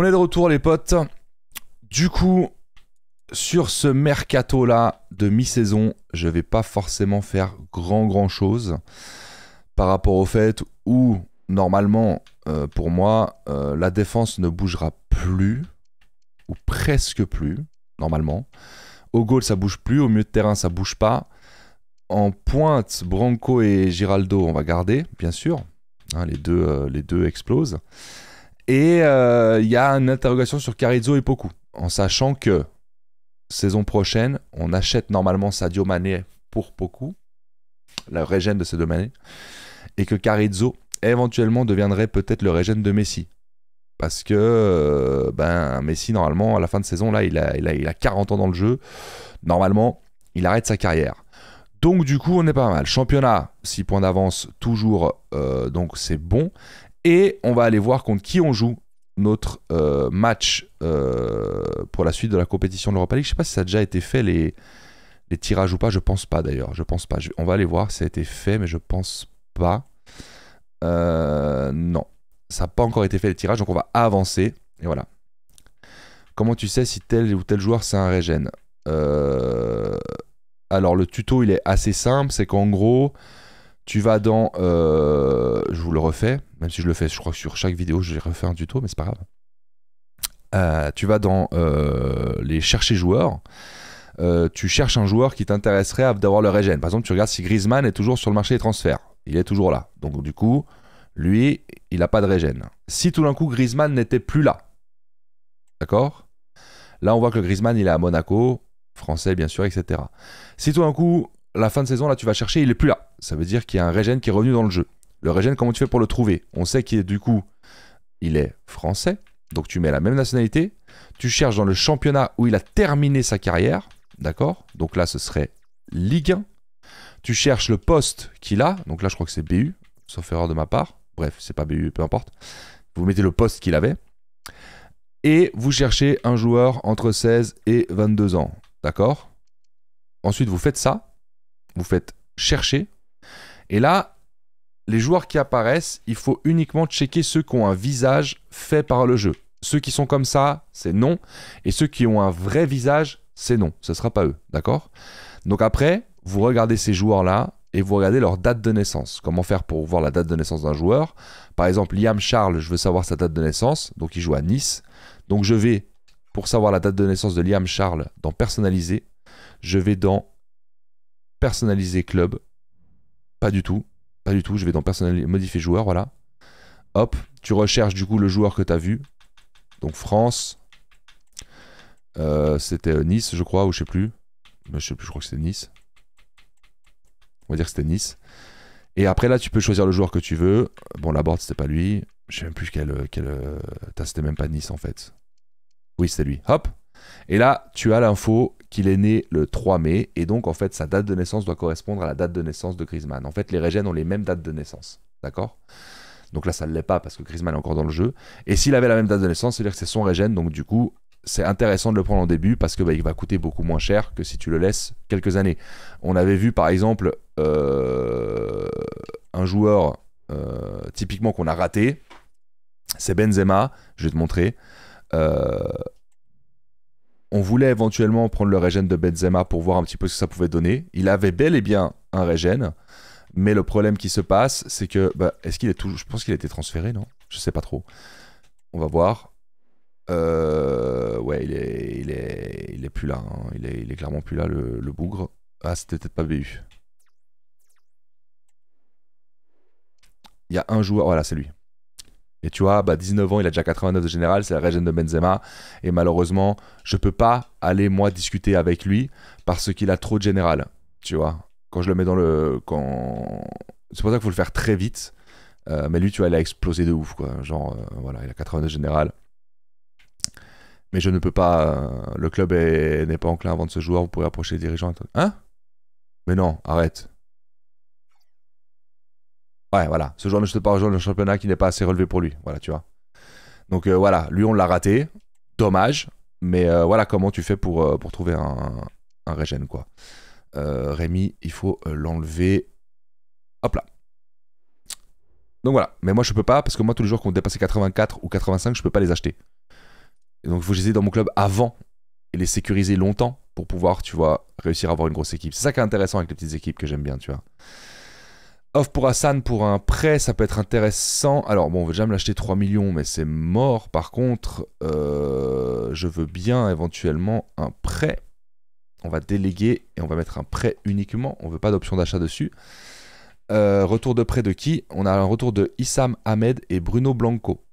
On est de retour les potes. Du coup, sur ce mercato là de mi-saison, je vais pas forcément faire grand grand chose par rapport au fait où normalement euh, pour moi euh, la défense ne bougera plus ou presque plus normalement. Au goal ça bouge plus, au milieu de terrain ça bouge pas. En pointe, Branco et Giraldo on va garder bien sûr. Hein, les, deux, euh, les deux explosent. Et euh, il y a une interrogation sur Carrizo et Poku, en sachant que saison prochaine, on achète normalement Sadio Mané pour Poku, Le régène de Sadio deux Mané, et que Carrizo, éventuellement deviendrait peut-être le régène de Messi. Parce que euh, ben, Messi, normalement, à la fin de saison, là, il a, il, a, 40 ans dans le jeu. Normalement, il arrête sa carrière. Donc du coup, on est pas mal. Championnat, 6 points d'avance, toujours, euh, donc c'est bon. Et on va aller voir contre qui on joue notre euh, match euh, pour la suite de la compétition de l'Europa League. Je sais pas si ça a déjà été fait les, les tirages ou pas. Je pense pas d'ailleurs. Je pense pas. on va aller voir si ça a été fait, mais je pense pas. Euh, non, ça n'a pas encore été fait les tirages, donc on va avancer. Et voilà. Comment tu sais si tel ou tel joueur c'est un régène Alors le tuto il est assez simple, c'est qu'en gros tu vas dans. Euh, je vous le refais, même si je le fais, je crois que sur chaque vidéo, j'ai refait un tuto, mais c'est pas grave. Euh, tu vas dans euh, les chercher joueurs. tu cherches un joueur qui t'intéresserait d'avoir le régène. Par exemple, tu regardes si Griezmann est toujours sur le marché des transferts. Il est toujours là. Donc, du coup, lui, il n'a pas de régène. Si tout d'un coup, Griezmann n'était plus là, d'accord Là, on voit que Griezmann, il est à Monaco, français, bien sûr, etc. Si tout d'un coup, la fin de saison, là, tu vas chercher, il est plus là. Ça veut dire qu'il y a un régène qui est revenu dans le jeu. Le régène, comment tu fais pour le trouver On sait qu'il est du coup, il est français. Donc tu mets la même nationalité. Tu cherches dans le championnat où il a terminé sa carrière. D'accord Donc là, ce serait Ligue 1. Tu cherches le poste qu'il a. Donc là, je crois que c'est BU, sauf erreur de ma part. Bref, c'est pas BU, peu importe. Vous mettez le poste qu'il avait. Et vous cherchez un joueur entre 16 et 22 ans. D'accord Ensuite, vous faites ça vous faites chercher. Et là, les joueurs qui apparaissent, il faut uniquement checker ceux qui ont un visage fait par le jeu. Ceux qui sont comme ça, c'est non. Et ceux qui ont un vrai visage, c'est non. Ce ne sera pas eux. D'accord Donc après, vous regardez ces joueurs-là et vous regardez leur date de naissance. Comment faire pour voir la date de naissance d'un joueur Par exemple, Liam Charles, je veux savoir sa date de naissance. Donc il joue à Nice. Donc je vais, pour savoir la date de naissance de Liam Charles, dans Personnaliser. Je vais dans personnaliser club. Pas du tout. Pas du tout. Je vais dans personnaliser, modifier joueur, voilà. Hop, tu recherches du coup le joueur que tu as vu. Donc France. Euh, c'était euh, Nice, je crois, ou je sais plus. Je sais plus, je crois que c'était Nice. On va dire que c'était Nice. Et après là, tu peux choisir le joueur que tu veux. Bon, la board, c'était pas lui. Je sais même plus quel. Euh, quel... c'était même pas Nice en fait. Oui, c'était lui. Hop, et là, tu as l'info qu'il est né le 3 mai, et donc en fait sa date de naissance doit correspondre à la date de naissance de Griezmann. En fait, les Régènes ont les mêmes dates de naissance, d'accord Donc là, ça ne l'est pas parce que Griezmann est encore dans le jeu. Et s'il avait la même date de naissance, c'est-à-dire que c'est son Régène, donc du coup, c'est intéressant de le prendre en début parce que bah, il va coûter beaucoup moins cher que si tu le laisses quelques années. On avait vu par exemple euh, un joueur euh, typiquement qu'on a raté, c'est Benzema, je vais te montrer. Euh, on voulait éventuellement prendre le régène de Benzema pour voir un petit peu ce que ça pouvait donner. Il avait bel et bien un régène, mais le problème qui se passe, c'est que bah, est-ce qu'il est toujours... Je pense qu'il a été transféré, non Je sais pas trop. On va voir. Euh, ouais, il est, il est, il est plus là. Hein. Il, est, il est clairement plus là, le, le bougre. Ah, c'était peut-être pas BU. Il y a un joueur, voilà, c'est lui. Et tu vois, bah 19 ans, il a déjà 89 de général, c'est la région de Benzema. Et malheureusement, je peux pas aller moi discuter avec lui parce qu'il a trop de général. Tu vois, quand je le mets dans le. Quand... C'est pour ça qu'il faut le faire très vite. Euh, mais lui, tu vois, il a explosé de ouf, quoi. Genre, euh, voilà, il a 89 général. Mais je ne peux pas. Euh, le club n'est pas enclin à vendre ce joueur. Vous pouvez approcher les dirigeants. Hein Mais non, arrête. Ouais, voilà. Ce joueur ne se pas rejoindre le championnat qui n'est pas assez relevé pour lui. Voilà, tu vois. Donc euh, voilà, lui, on l'a raté. Dommage. Mais euh, voilà comment tu fais pour, euh, pour trouver un, un régène, quoi. Rémi, il faut l'enlever. Hop là. Donc voilà. Mais moi, je peux pas, parce que moi, tous les jours Qu'on on dépassé 84 ou 85, je peux pas les acheter. Et donc, il faut que les dans mon club avant et les sécuriser longtemps pour pouvoir, tu vois, réussir à avoir une grosse équipe. C'est ça qui est intéressant avec les petites équipes que j'aime bien, tu vois. Offre pour Hassan pour un prêt, ça peut être intéressant. Alors bon, on veut jamais l'acheter 3 millions, mais c'est mort. Par contre, euh, je veux bien éventuellement un prêt. On va déléguer et on va mettre un prêt uniquement. On veut pas d'option d'achat dessus. Euh, retour de prêt de qui On a un retour de Issam Ahmed et Bruno Blanco.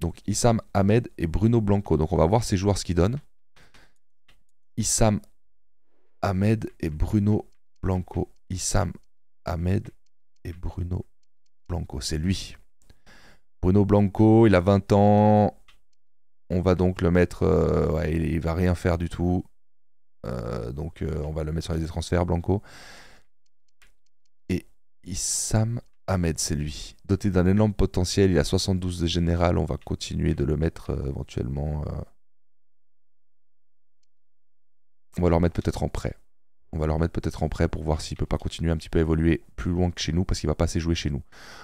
Donc Issam Ahmed et Bruno Blanco. Donc on va voir ces joueurs ce qu'ils donnent. Issam Ahmed et Bruno Blanco. Issam Ahmed et Bruno Blanco. C'est lui. Bruno Blanco, il a 20 ans. On va donc le mettre. Euh, ouais, il, va rien faire du tout. Euh, donc euh, on va le mettre sur les transferts, Blanco. Et Issam Ahmed, c'est lui. Doté d'un énorme potentiel, il a 72 de général. On va continuer de le mettre éventuellement. On va le remettre peut-être en prêt. On va le remettre peut-être en prêt pour voir s'il peut pas continuer un petit peu à évoluer plus loin que chez nous parce qu'il va pas assez jouer chez nous.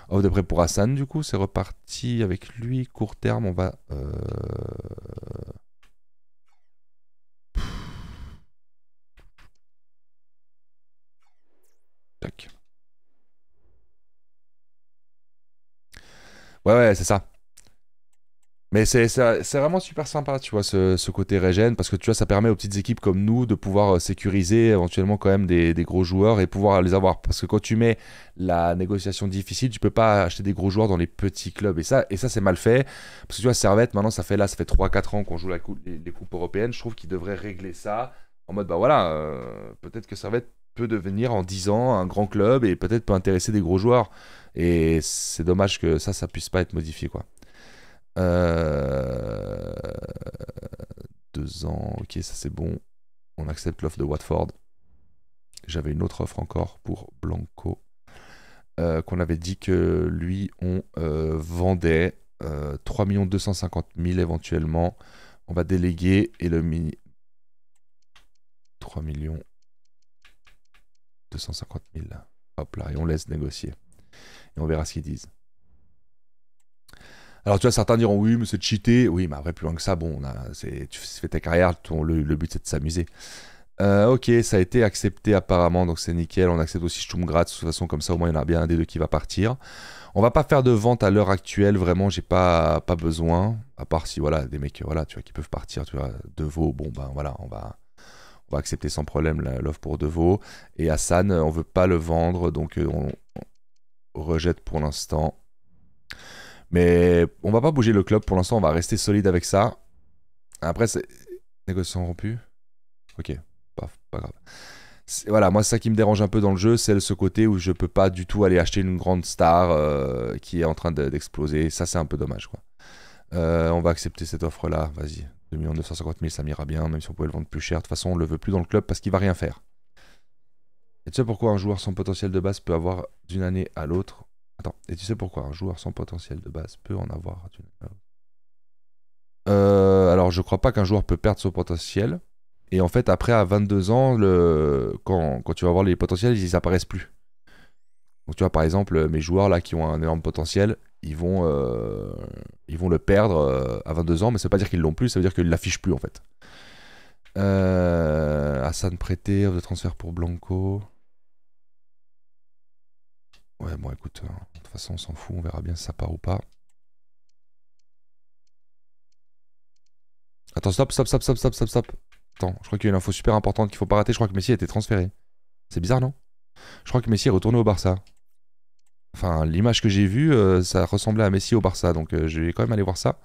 Off de prêt pour Hassan du coup, c'est reparti avec lui. Court terme, on va... Euh, tac. Ouais, ouais, c'est ça. Mais c'est vraiment super sympa, tu vois, ce, côté régène, parce que tu vois, ça permet aux petites équipes comme nous de pouvoir euh, sécuriser éventuellement quand même des, gros joueurs et pouvoir les avoir. Parce que quand tu mets la négociation difficile, tu peux pas acheter des gros joueurs dans les petits clubs. Et ça, et ça c'est mal fait. Parce que tu vois, Servette, maintenant, ça fait là, ça fait 3-4 ans qu'on joue les, coupes européennes. Je trouve qu'ils devraient régler ça en mode, bah voilà, euh, peut-être que Servette peut devenir en 10 ans un grand club et peut-être peut intéresser des gros joueurs. Et c'est dommage que ça, ça puisse pas être modifié, quoi. Euh, deux ans, ok, ça c'est bon. On accepte l'offre de Watford. J'avais une autre offre encore pour Blanco. Euh, qu'on avait dit que lui, on euh, vendait 3 250 000 éventuellement. On va déléguer et le mini. 3 millions 250 000. Hop là, et on laisse négocier. Et on verra ce qu'ils disent. Alors tu vois, certains diront oui, mais c'est cheaté. Oui, mais après, plus loin que ça, bon, tu fais ta carrière, ton, le, but c'est de s'amuser. Euh, ok, ça a été accepté apparemment, donc c'est nickel. On accepte aussi Stumgrat, de toute façon, comme ça au moins il y en a bien un des deux qui va partir. On va pas faire de vente à l'heure actuelle, vraiment, j'ai pas, pas besoin. À part si, voilà, des mecs voilà, tu vois, qui peuvent partir, tu vois, de bon ben voilà, on va, on va accepter sans problème l'offre pour Devo. Et Hassan, on veut pas le vendre, donc euh, on, on rejette pour l'instant. Mais on va pas bouger le club pour l'instant, on va rester solide avec ça. Après, c'est. Négociation rompue, Ok, pas, grave. Voilà, moi, c'est ça qui me dérange un peu dans le jeu, c'est ce côté où je peux pas du tout aller acheter une grande star euh, qui est en train d'exploser. Ça, c'est un peu dommage, quoi. Euh, on va accepter cette offre-là, vas-y. 2 950 000, ça m'ira bien, même si on pouvait le vendre plus cher. De toute façon, on le veut plus dans le club parce qu'il va rien faire. Et tu sais pourquoi un joueur sans potentiel de base peut avoir d'une année à l'autre et tu sais pourquoi un joueur sans potentiel de base peut en avoir euh, Alors, je crois pas qu'un joueur peut perdre son potentiel. Et en fait, après, à 22 ans, quand, tu vas voir les potentiels, ils apparaissent plus. Donc, tu vois, par exemple, mes joueurs là qui ont un énorme potentiel, ils vont, euh, ils vont le perdre euh, à 22 ans, mais ça veut pas dire qu'ils l'ont plus, ça veut dire qu'ils l'affichent plus en fait. Euh, Hassan prêté, de transfert pour Blanco. Ouais, bon, écoute, euh, de toute façon, on s'en fout, on verra bien si ça part ou pas. Attends, stop, stop, stop, stop, stop, stop, Attends, je crois qu'il y a une info super importante qu'il faut pas rater. Je crois que Messi a été transféré. C'est bizarre, non Je crois que Messi est retourné au Barça. Enfin, l'image que j'ai vue, euh, ça ressemblait à Messi au Barça, donc euh, je vais quand même aller voir ça.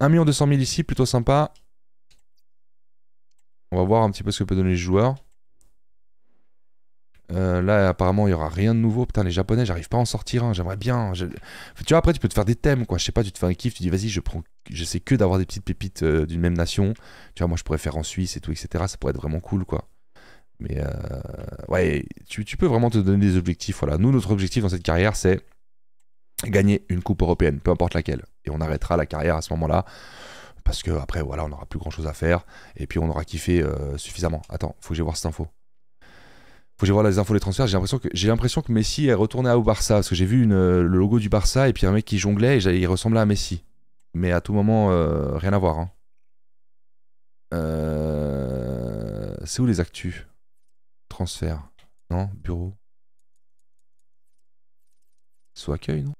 1 200 000 ici, plutôt sympa. On va voir un petit peu ce que peut donner le joueur. Euh, là, apparemment, il y aura rien de nouveau. Putain, les Japonais, j'arrive pas à en sortir J'aimerais bien. Tu vois, après, tu peux te faire des thèmes, quoi. Je sais pas, tu te fais un kiff, tu dis, vas-y, je prends. sais que d'avoir des petites pépites euh, d'une même nation. Tu vois, moi, je pourrais faire en Suisse et tout, etc. Ça pourrait être vraiment cool, quoi. Mais euh, ouais, tu, peux vraiment te donner des objectifs. Voilà, nous, notre objectif dans cette carrière, c'est gagner une coupe européenne, peu importe laquelle. Et on arrêtera la carrière à ce moment-là. Parce que après, voilà, on n'aura plus grand chose à faire. Et puis, on aura kiffé suffisamment. Attends, faut que j'aille voir cette info faut que voir les infos des transferts. J'ai l'impression que j'ai l'impression que Messi est retourné au Barça parce que j'ai vu euh, le logo du Barça et puis un mec qui jonglait et il ressemblait à Messi, mais à tout moment euh, rien à voir. Hein. Euh, c'est où les actus Transfert Non Bureau Sous accueil non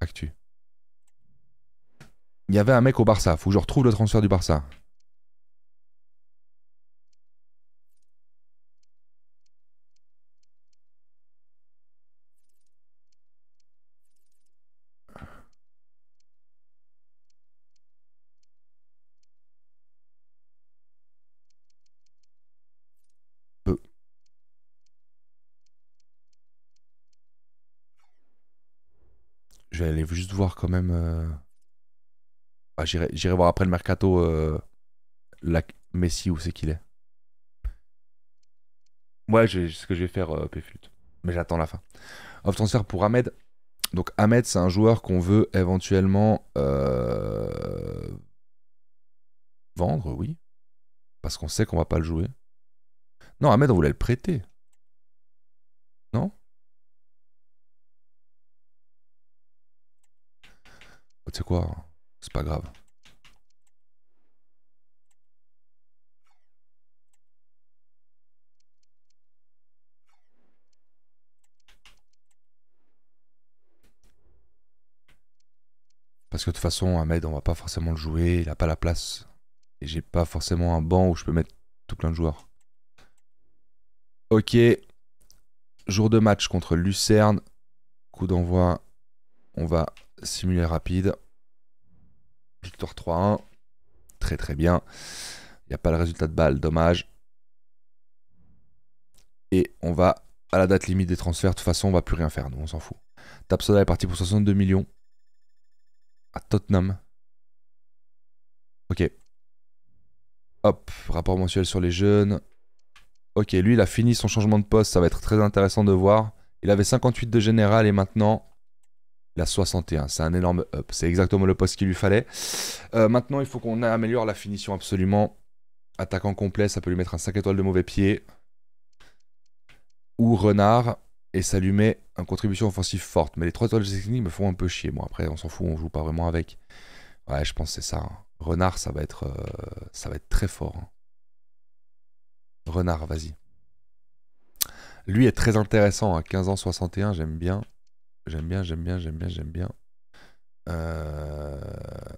Actu. Il y avait un mec au Barça. Faut que je retrouve le transfert du Barça. juste voir quand même. Euh, ah, j'irai voir après le mercato euh, la... Messi où c'est qu'il est. Ouais, c'est ce que je vais faire, euh, Mais j'attends la fin. Off transfert pour Ahmed. Donc Ahmed, c'est un joueur qu'on veut éventuellement euh, vendre, oui. Parce qu'on sait qu'on va pas le jouer. Non, Ahmed, on voulait le prêter. Non tu sais quoi, hein c'est pas grave. Parce que de toute façon, Ahmed, on va pas forcément le jouer, il a pas la place. Et j'ai pas forcément un banc où je peux mettre tout plein de joueurs. Ok. Jour de match contre Lucerne. Coup d'envoi on va simuler rapide. Victoire 3-1. Très très bien. Il n'y a pas le résultat de balle, dommage. Et on va à la date limite des transferts. De toute façon, on va plus rien faire, nous, on s'en fout. Tapsoda est parti pour 62 millions à Tottenham. Ok. Hop, rapport mensuel sur les jeunes. Ok, lui, il a fini son changement de poste. Ça va être très intéressant de voir. Il avait 58 de général et maintenant la 61. C'est un énorme up. C'est exactement le poste qu'il lui fallait. Euh, maintenant, il faut qu'on améliore la finition absolument. Attaquant complet, ça peut lui mettre un 5 étoiles de mauvais pied. Ou renard. Et ça lui met une contribution offensive forte. Mais les 3 étoiles de me font un peu chier. Bon, après, on s'en fout, on joue pas vraiment avec. Ouais, je pense c'est ça. Hein. Renard, ça va être, euh, ça va être très fort. Hein. Renard, vas-y. Lui est très intéressant, à hein. 15 ans 61, j'aime bien. J'aime bien, j'aime bien, j'aime bien, j'aime bien. Euh,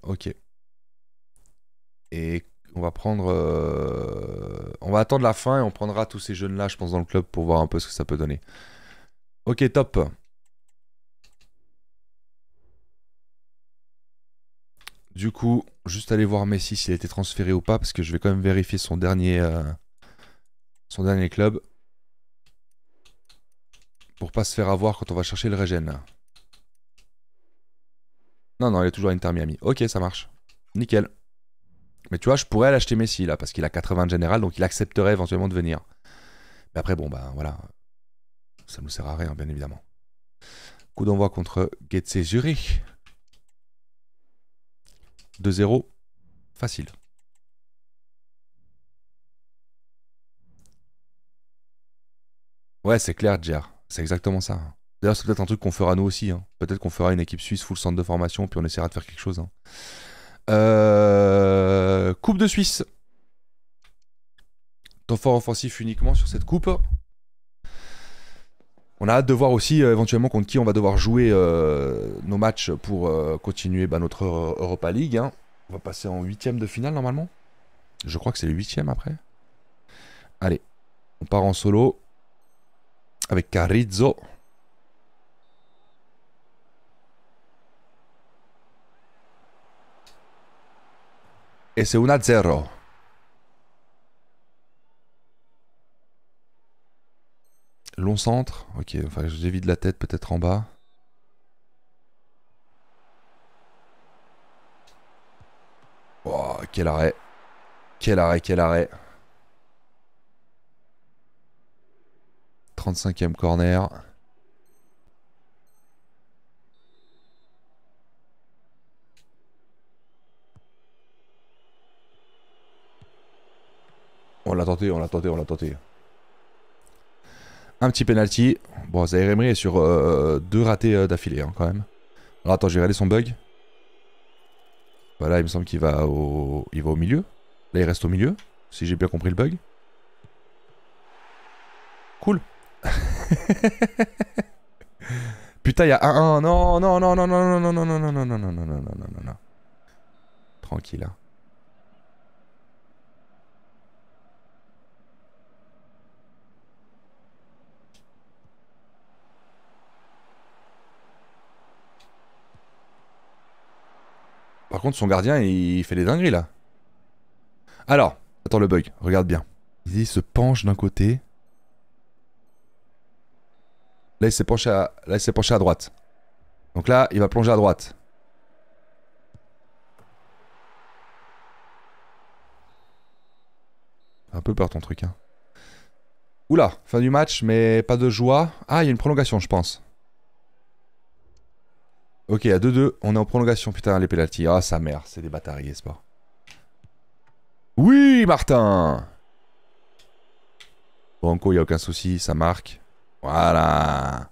ok. Et on va prendre. Euh, on va attendre la fin et on prendra tous ces jeunes-là, je pense, dans le club pour voir un peu ce que ça peut donner. Ok, top. Du coup, juste aller voir Messi s'il a été transféré ou pas, parce que je vais quand même vérifier son dernier, euh, son dernier club. Pour pas se faire avoir quand on va chercher le régène. Non, non, il est toujours à Inter Miami. Ok, ça marche. Nickel. Mais tu vois, je pourrais l'acheter Messi là, parce qu'il a 80 de général, donc il accepterait éventuellement de venir. Mais après, bon, ben voilà. Ça nous sert à rien, bien évidemment. Coup d'envoi contre Getze Zurich. 2-0. Facile. Ouais, c'est clair, Jer c'est exactement ça. D'ailleurs, c'est peut-être un truc qu'on fera nous aussi. Hein. Peut-être qu'on fera une équipe suisse full centre de formation, puis on essaiera de faire quelque chose. Hein. Euh, coupe de Suisse. Ton fort offensif uniquement sur cette coupe. On a hâte de voir aussi euh, éventuellement contre qui on va devoir jouer euh, nos matchs pour continuer bah, notre Europa League. Hein. On va passer en huitième de finale normalement. Je crois que c'est le huitième après. Allez, on part en solo avec Carrizo. Et c'est 1-0. Long centre. Ok, enfin, j'évite la tête peut-être en bas. Oh, quel arrêt. Quel arrêt, quel arrêt. 35e corner. On l'a tenté, on l'a tenté, on l'a tenté. Un petit penalty. Bon, Zaire Emery est sur euh, deux ratés euh, d'affilée hein, quand même. Alors attends, j'ai regardé son bug. Voilà, il me semble qu'il va au, il va au milieu. Là, il reste au milieu, si j'ai bien compris le bug. Cool. Putain, il y a un non Non, non, non, non, non, non, non, non, non, non, non, non, non, non, non, non, non. Tranquille. Hein. Par contre, son gardien, il fait des dingueries là. Alors, attends le bug, regarde bien. Il se penche d'un côté, Là, il s'est penché, à... à droite. Donc là, il va plonger à droite. Un peu peur ton truc. Hein. Oula, fin du match, mais pas de joie. Ah, il y a une prolongation, je pense. Ok, à 2-2, on est en prolongation, putain, les pénalty. Ah, sa mère, c'est des bâtards, ce pas Oui, Martin bon il n'y a aucun souci, ça marque. Voilà.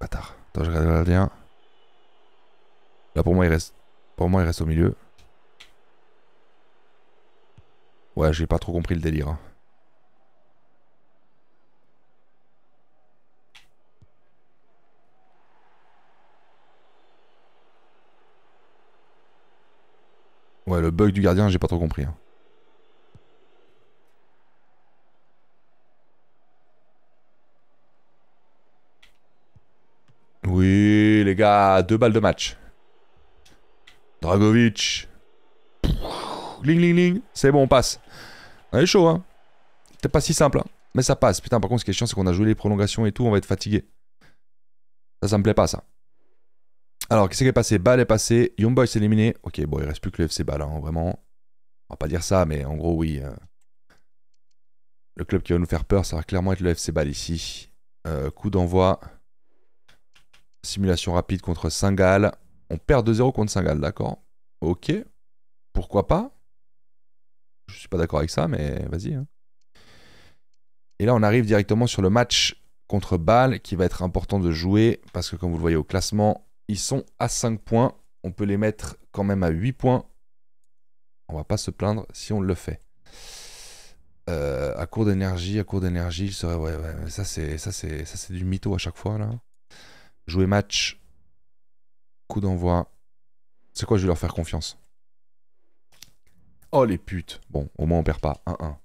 Bâtard. Attends, je regarde le gardien. Là, pour moi, il reste. Pour moi, il reste au milieu. Ouais, j'ai pas trop compris le délire. Hein. Ouais, le bug du gardien, j'ai pas trop compris. Hein. Oui, les gars, deux balles de match. Dragovic. Ling, ling, ling. C'est bon, on passe. On est chaud, hein. C'était pas si simple, hein. Mais ça passe. Putain, par contre, ce qui est chiant, c'est qu'on a joué les prolongations et tout. On va être fatigué. Ça, ça me plaît pas, ça. Alors, qu'est-ce qui est passé Balle est passé. Young Boy s'est éliminé. Ok, bon, il reste plus que le FC Ball, hein, vraiment. On va pas dire ça, mais en gros, oui. Euh, le club qui va nous faire peur, ça va clairement être le FC Ball ici. Euh, coup d'envoi. Simulation rapide contre saint On perd 2-0 contre saint d'accord Ok. Pourquoi pas Je suis pas d'accord avec ça, mais vas-y. Hein. Et là, on arrive directement sur le match contre Bâle qui va être important de jouer parce que, comme vous le voyez au classement, ils sont à 5 points. On peut les mettre quand même à 8 points. On va pas se plaindre si on le fait. Euh, à court d'énergie, à court d'énergie, je serait. Ouais, ouais, ça, c'est du mytho à chaque fois, là. Jouer match. Coup d'envoi. C'est quoi, je vais leur faire confiance. Oh les putes. Bon, au moins on perd pas. 1-1.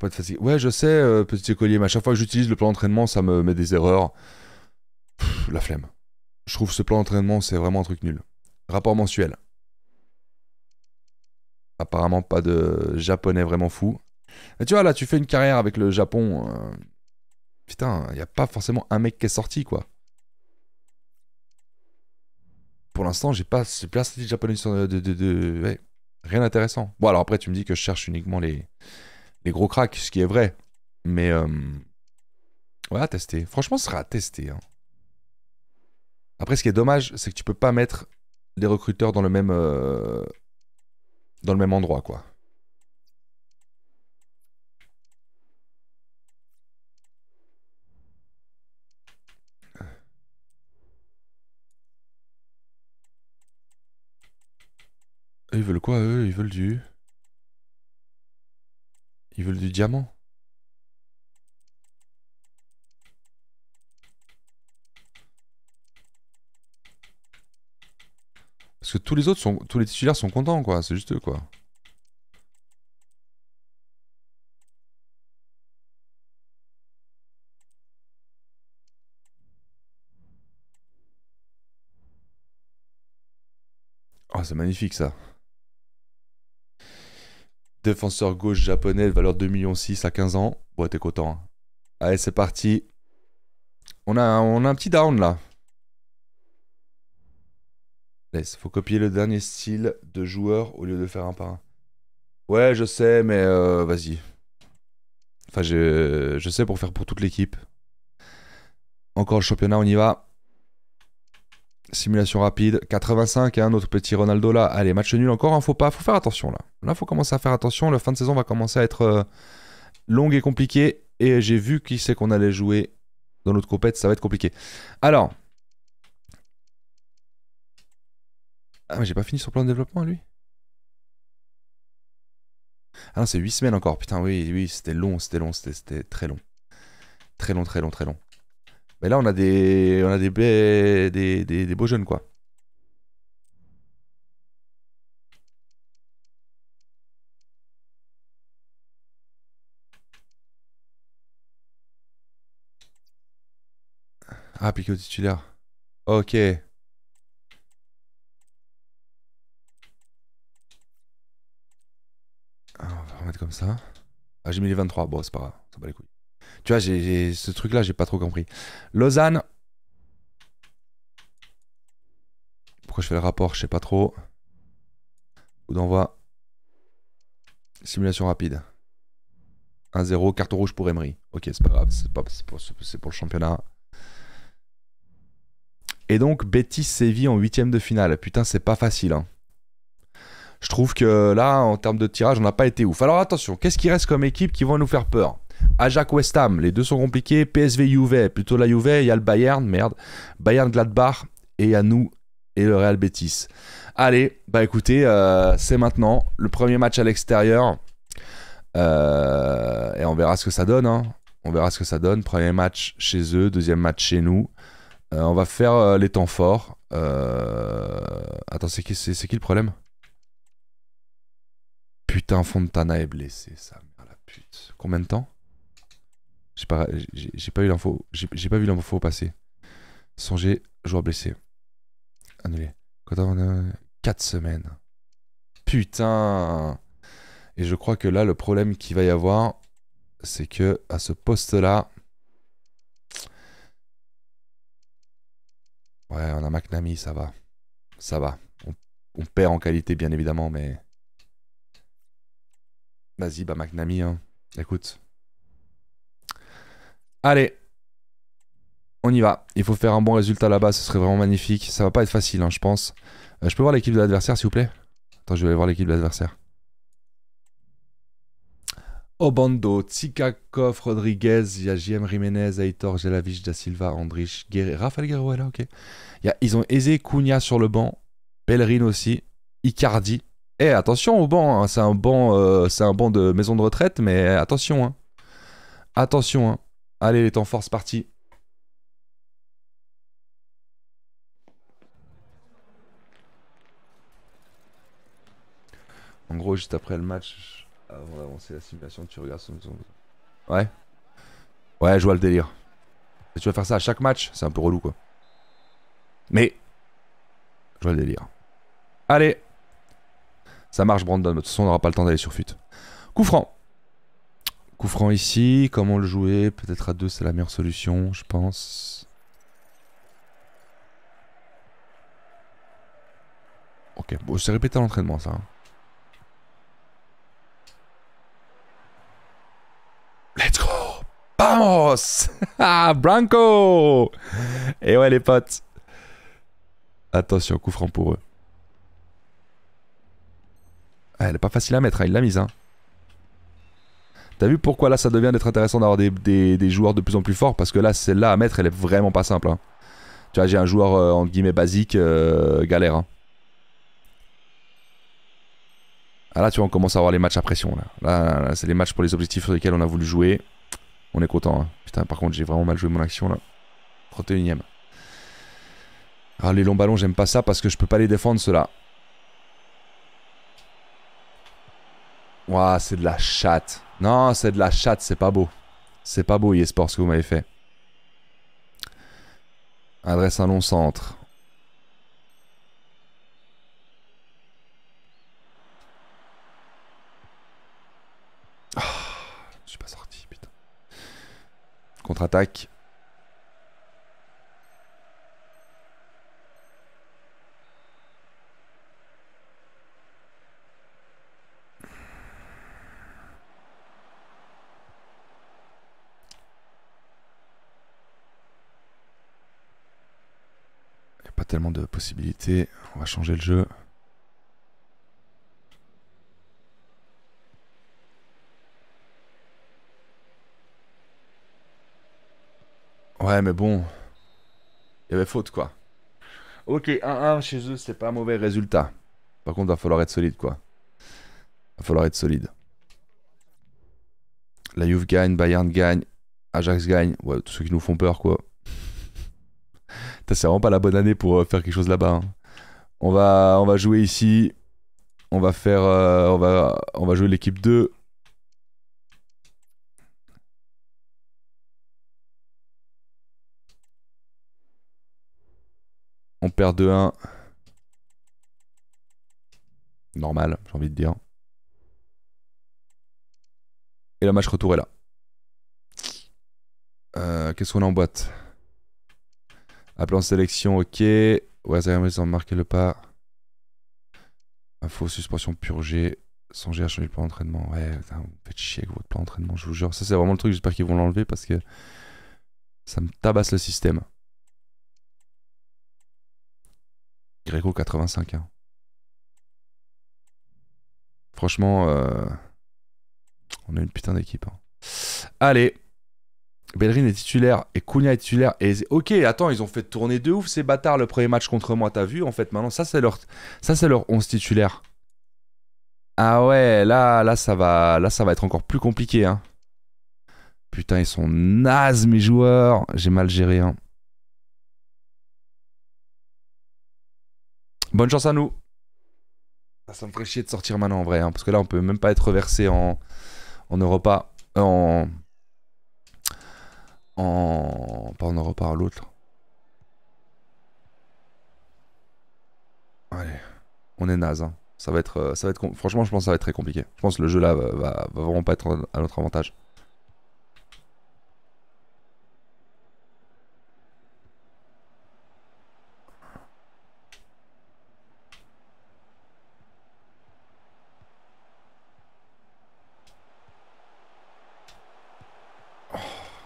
pas de facile. Ouais, je sais, euh, petit écolier, mais à chaque fois que j'utilise le plan d'entraînement, ça me met des erreurs. la flemme. Je trouve ce plan d'entraînement, c'est vraiment un truc nul. Rapport mensuel. Apparemment, pas de japonais vraiment fou. tu vois, là, tu fais une carrière avec le Japon. Euh, Putain, il n'y a pas forcément un mec qui est sorti, quoi. Pour l'instant, j'ai pas, pas la stratégie japonaise de... de Rien d'intéressant. Bon, alors après, tu me dis que je cherche uniquement les, les gros cracks, ce qui est vrai. Mais... Euh... Ouais, à tester. Franchement, ce sera à tester. Hein. Après, ce qui est dommage, c'est que tu peux pas mettre les recruteurs dans le même... Euh, dans le même endroit, quoi. Ils veulent quoi, eux Ils veulent du... Ils veulent du diamant Parce que tous les autres sont... Tous les titulaires sont contents, quoi. C'est juste eux, quoi. Oh, c'est magnifique, ça. Défenseur gauche japonais, valeur 2,6 millions à 15 ans. Bon, t'es content. Hein. Allez, c'est parti. On a, on un petit down là. Il faut copier le dernier style de joueur au lieu de faire un par un. Ouais, je sais, mais euh, vas-y. Enfin, je, je sais pour faire pour toute l'équipe. Encore le championnat, on y va simulation rapide, 85, un autre petit Ronaldo là. Allez, match nul encore, Il hein, faut pas, faut faire attention là. Là, faut commencer à faire attention, la fin de saison va commencer à être euh, longue et compliquée. Et j'ai vu qui c'est qu'on allait jouer dans notre compète, ça va être compliqué. Alors. Ah, mais j'ai pas fini son plan de développement lui Ah non, c'est 8 semaines encore, putain, oui, oui, c'était long, c'était long, c'était très long. Très long, très long, très long. Mais là, on a des, on a des, des, des, beaux jeunes, quoi. Ah, appliqué au titulaire. Ok. Ah, on va remettre comme ça. Ah, j'ai mis les 23. Bon, c'est pas grave. Ça bat les couilles. Tu vois, j'ai ce truc-là, j'ai pas trop compris. Lausanne. Pourquoi je fais le rapport Je sais pas trop. Où d'envoi. Simulation rapide. 1-0, Carte rouge pour Emery. Ok, c'est pas grave, c'est pour, le championnat. Et donc, Betis sévit en huitième de finale. Putain, c'est pas facile. Hein. Je trouve que là, en termes de tirage, on n'a pas été ouf. Alors attention, qu'est-ce qui reste comme équipe qui vont nous faire peur Ajax West Ham, les deux sont compliqués. PSV Juve, plutôt la Juve, il y a le Bayern, merde. Bayern Gladbach et à nous et le Real Betis. Allez, bah écoutez, euh, c'est maintenant le premier match à l'extérieur. Euh, et on verra ce que ça donne. Hein. On verra ce que ça donne. Premier match chez eux, deuxième match chez nous. Euh, on va faire les temps forts. Attends, c'est qui, c'est, qui le problème Putain, Fontana est blessé, ça. merde la pute. Combien de temps j'ai pas, j'ai eu l'info. J'ai pas vu l'info passer. Songez, joueur blessé. Annulé. Quand on a 4 semaines. Putain Et je crois que là, le problème qu'il va y avoir, c'est que à ce poste-là. Ouais, on a McNamee, ça va. Ça va. On, perd en qualité, bien évidemment, mais. Vas-y, bah McNamee, hein. Écoute, Allez, on y va. Il faut faire un bon résultat là-bas, ce serait vraiment magnifique. Ça va pas être facile, hein, je pense. Euh, je peux voir l'équipe de l'adversaire, s'il vous plaît Attends, je vais aller voir l'équipe de l'adversaire. Obando, Tsikakov, Rodriguez, il y a JM Jiménez, Aitor, Jelavich, Da Silva, Andrich, Guerre... Rafael Guerrero là, ok. ils ont Eze, Cunha sur le banc, Pellerin aussi, Icardi. Eh, attention au banc, hein, c'est un banc, euh, un banc de maison de retraite, mais attention, hein. Attention, hein. Allez, les temps forts, c'est parti. En gros, juste après le match, avant d'avancer la simulation, tu regardes son. Ouais. Ouais, je vois le délire. tu vas faire ça à chaque match, c'est un peu relou, quoi. Mais. Je vois le délire. Allez. Ça marche, Brandon. De toute façon, on n'aura pas le temps d'aller sur fuite. Coup franc. Coup franc ici, comment le jouer Peut-être à deux, c'est la meilleure solution, je pense. Ok, bon, c'est répété à l'entraînement ça. Hein. Let's go Vamos Ah, Branco Et eh ouais les potes Attention, coup franc pour eux. Ah, elle est pas facile à mettre, hein, il l'a mise. Hein. T'as vu pourquoi là ça devient d'être intéressant d'avoir des, des, joueurs de plus en plus forts Parce que là, celle-là à mettre, elle est vraiment pas simple. Hein. Tu vois, j'ai un joueur euh, entre guillemets basique, euh, galère. Hein. Ah là, tu vois, on commence à avoir les matchs à pression. Là, là, c'est les matchs pour les objectifs sur lesquels on a voulu jouer. On est content. Hein. Putain, par contre, j'ai vraiment mal joué mon action là. 31ème. Ah, les longs ballons, j'aime pas ça parce que je peux pas les défendre ceux-là. Ouah, c'est de la chatte. Non, c'est de la chatte, c'est pas beau. C'est pas beau, eSport, ce que vous m'avez fait. Adresse un long centre. Je ah, je suis pas sorti, putain. Contre-attaque. tellement de possibilités. On va changer le jeu. Ouais, mais bon. Il y avait faute, quoi. Ok, 1-1 chez eux, c'est pas un mauvais résultat. Par contre, va falloir être solide, quoi. Va falloir être solide. La Juve gagne, Bayern gagne, Ajax gagne. Ouais, tous ceux qui nous font peur, quoi c'est vraiment pas la bonne année pour euh, faire quelque chose là-bas. Hein. On, va, on va jouer ici. On va faire. Euh, on, va, on va jouer l'équipe 2. On perd 2-1. Normal, j'ai envie de dire. Et la match retour est là. Euh, qu'est-ce qu'on a en boîte en sélection, ok. mais ils ont marqué le pas. Info, suspension purgée. Songer à changer le plan d'entraînement. Ouais, vous faites chier avec votre plan d'entraînement, je vous jure. Ça, c'est vraiment le truc, j'espère qu'ils vont l'enlever parce que ça me tabasse le système. Gréco 85. Hein. Franchement, euh, on a une putain d'équipe. Hein. Allez, Bellerin est titulaire et Cunha est titulaire. Et ok, attends, ils ont fait tourner de ouf ces bâtards le premier match contre moi, t'as vu En fait, maintenant, ça c'est leur, ça c'est leur 11 titulaire. Ah ouais, là, là ça va, là ça va être encore plus compliqué. Hein. Putain, ils sont nazes mes joueurs. J'ai mal géré. Hein. Bonne chance à nous. Ah, ça me ferait chier de sortir maintenant en vrai, hein, parce que là on peut même pas être reversé en, en Europa, en en... Pas en Europe, l'autre. Allez, on est naze. Hein. Ça va être, euh, ça va être, franchement, je pense que ça va être très compliqué. Je pense que le jeu là va vraiment pas être à notre avantage.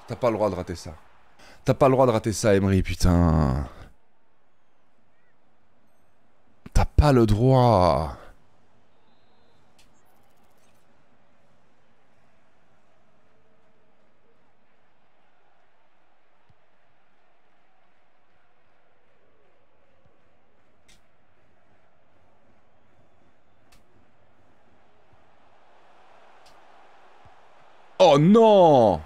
T'as pas le droit de rater ça. T'as pas le droit de rater ça, Emery, putain. T'as pas le droit. Oh non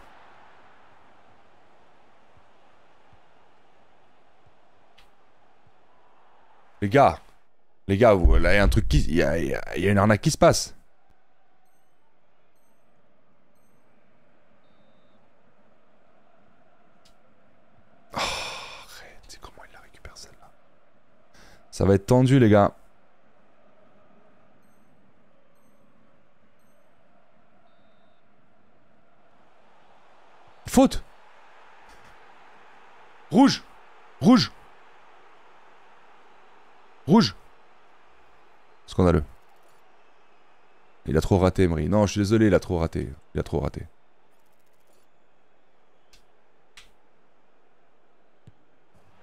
Les gars, les gars, il y a un truc qui. Il y, a, une arnaque qui se passe. Oh, comment il la récupère celle-là Ça va être tendu, les gars. Faute Rouge Rouge Rouge le Il a trop raté, Emery. Non, je suis désolé, il a trop raté. Il a trop raté.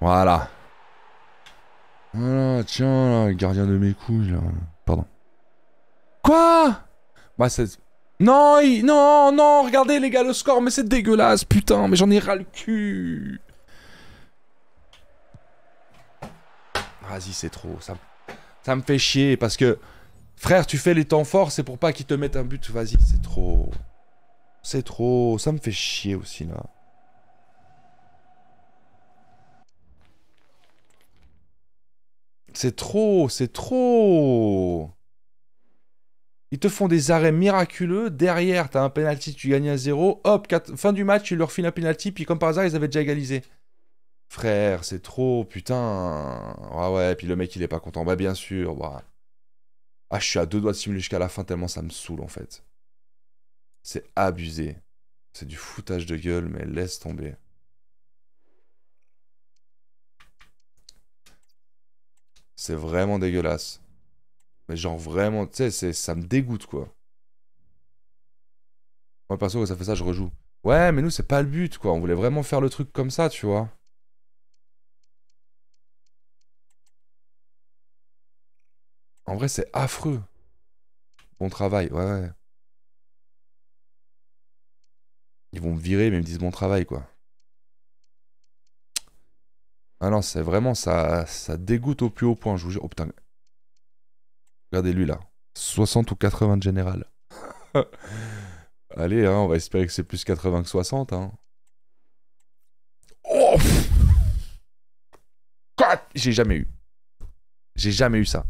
Voilà. Voilà, tiens, là, gardien de mes couilles, Pardon. Quoi Bah, c'est... Non, non, non, regardez, les gars, le score, mais c'est dégueulasse, putain, mais j'en ai ras le cul. Vas-y, c'est trop. Ça, ça me fait chier parce que, frère, tu fais les temps forts, c'est pour pas qu'ils te mettent un but. Vas-y, c'est trop. C'est trop. Ça me fait chier aussi, là. C'est trop, c'est trop. Ils te font des arrêts miraculeux. Derrière, t'as un penalty, tu gagnes à zéro. Hop, fin du match, tu leur files un penalty. Puis comme par hasard, ils avaient déjà égalisé. Frère, c'est trop, putain. Ah ouais, puis le mec, il est pas content. Bah, bien sûr. Bah. Ah, je suis à deux doigts de simuler jusqu'à la fin tellement ça me saoule, en fait. C'est abusé. C'est du foutage de gueule, mais laisse tomber. C'est vraiment dégueulasse. Mais genre vraiment, tu sais, ça me dégoûte, quoi. Moi, perso, ça fait ça, je rejoue. Ouais, mais nous, c'est pas le but, quoi. On voulait vraiment faire le truc comme ça, tu vois. En vrai, c'est affreux. Bon travail, ouais, ouais. Ils vont me virer, mais ils me disent bon travail, quoi. Ah non, c'est vraiment, ça, ça dégoûte au plus haut point, je vous jure. Oh putain. Regardez lui, là. 60 ou 80 de général. Allez, hein, on va espérer que c'est plus 80 que 60, hein. Oh J'ai jamais eu. J'ai jamais eu ça.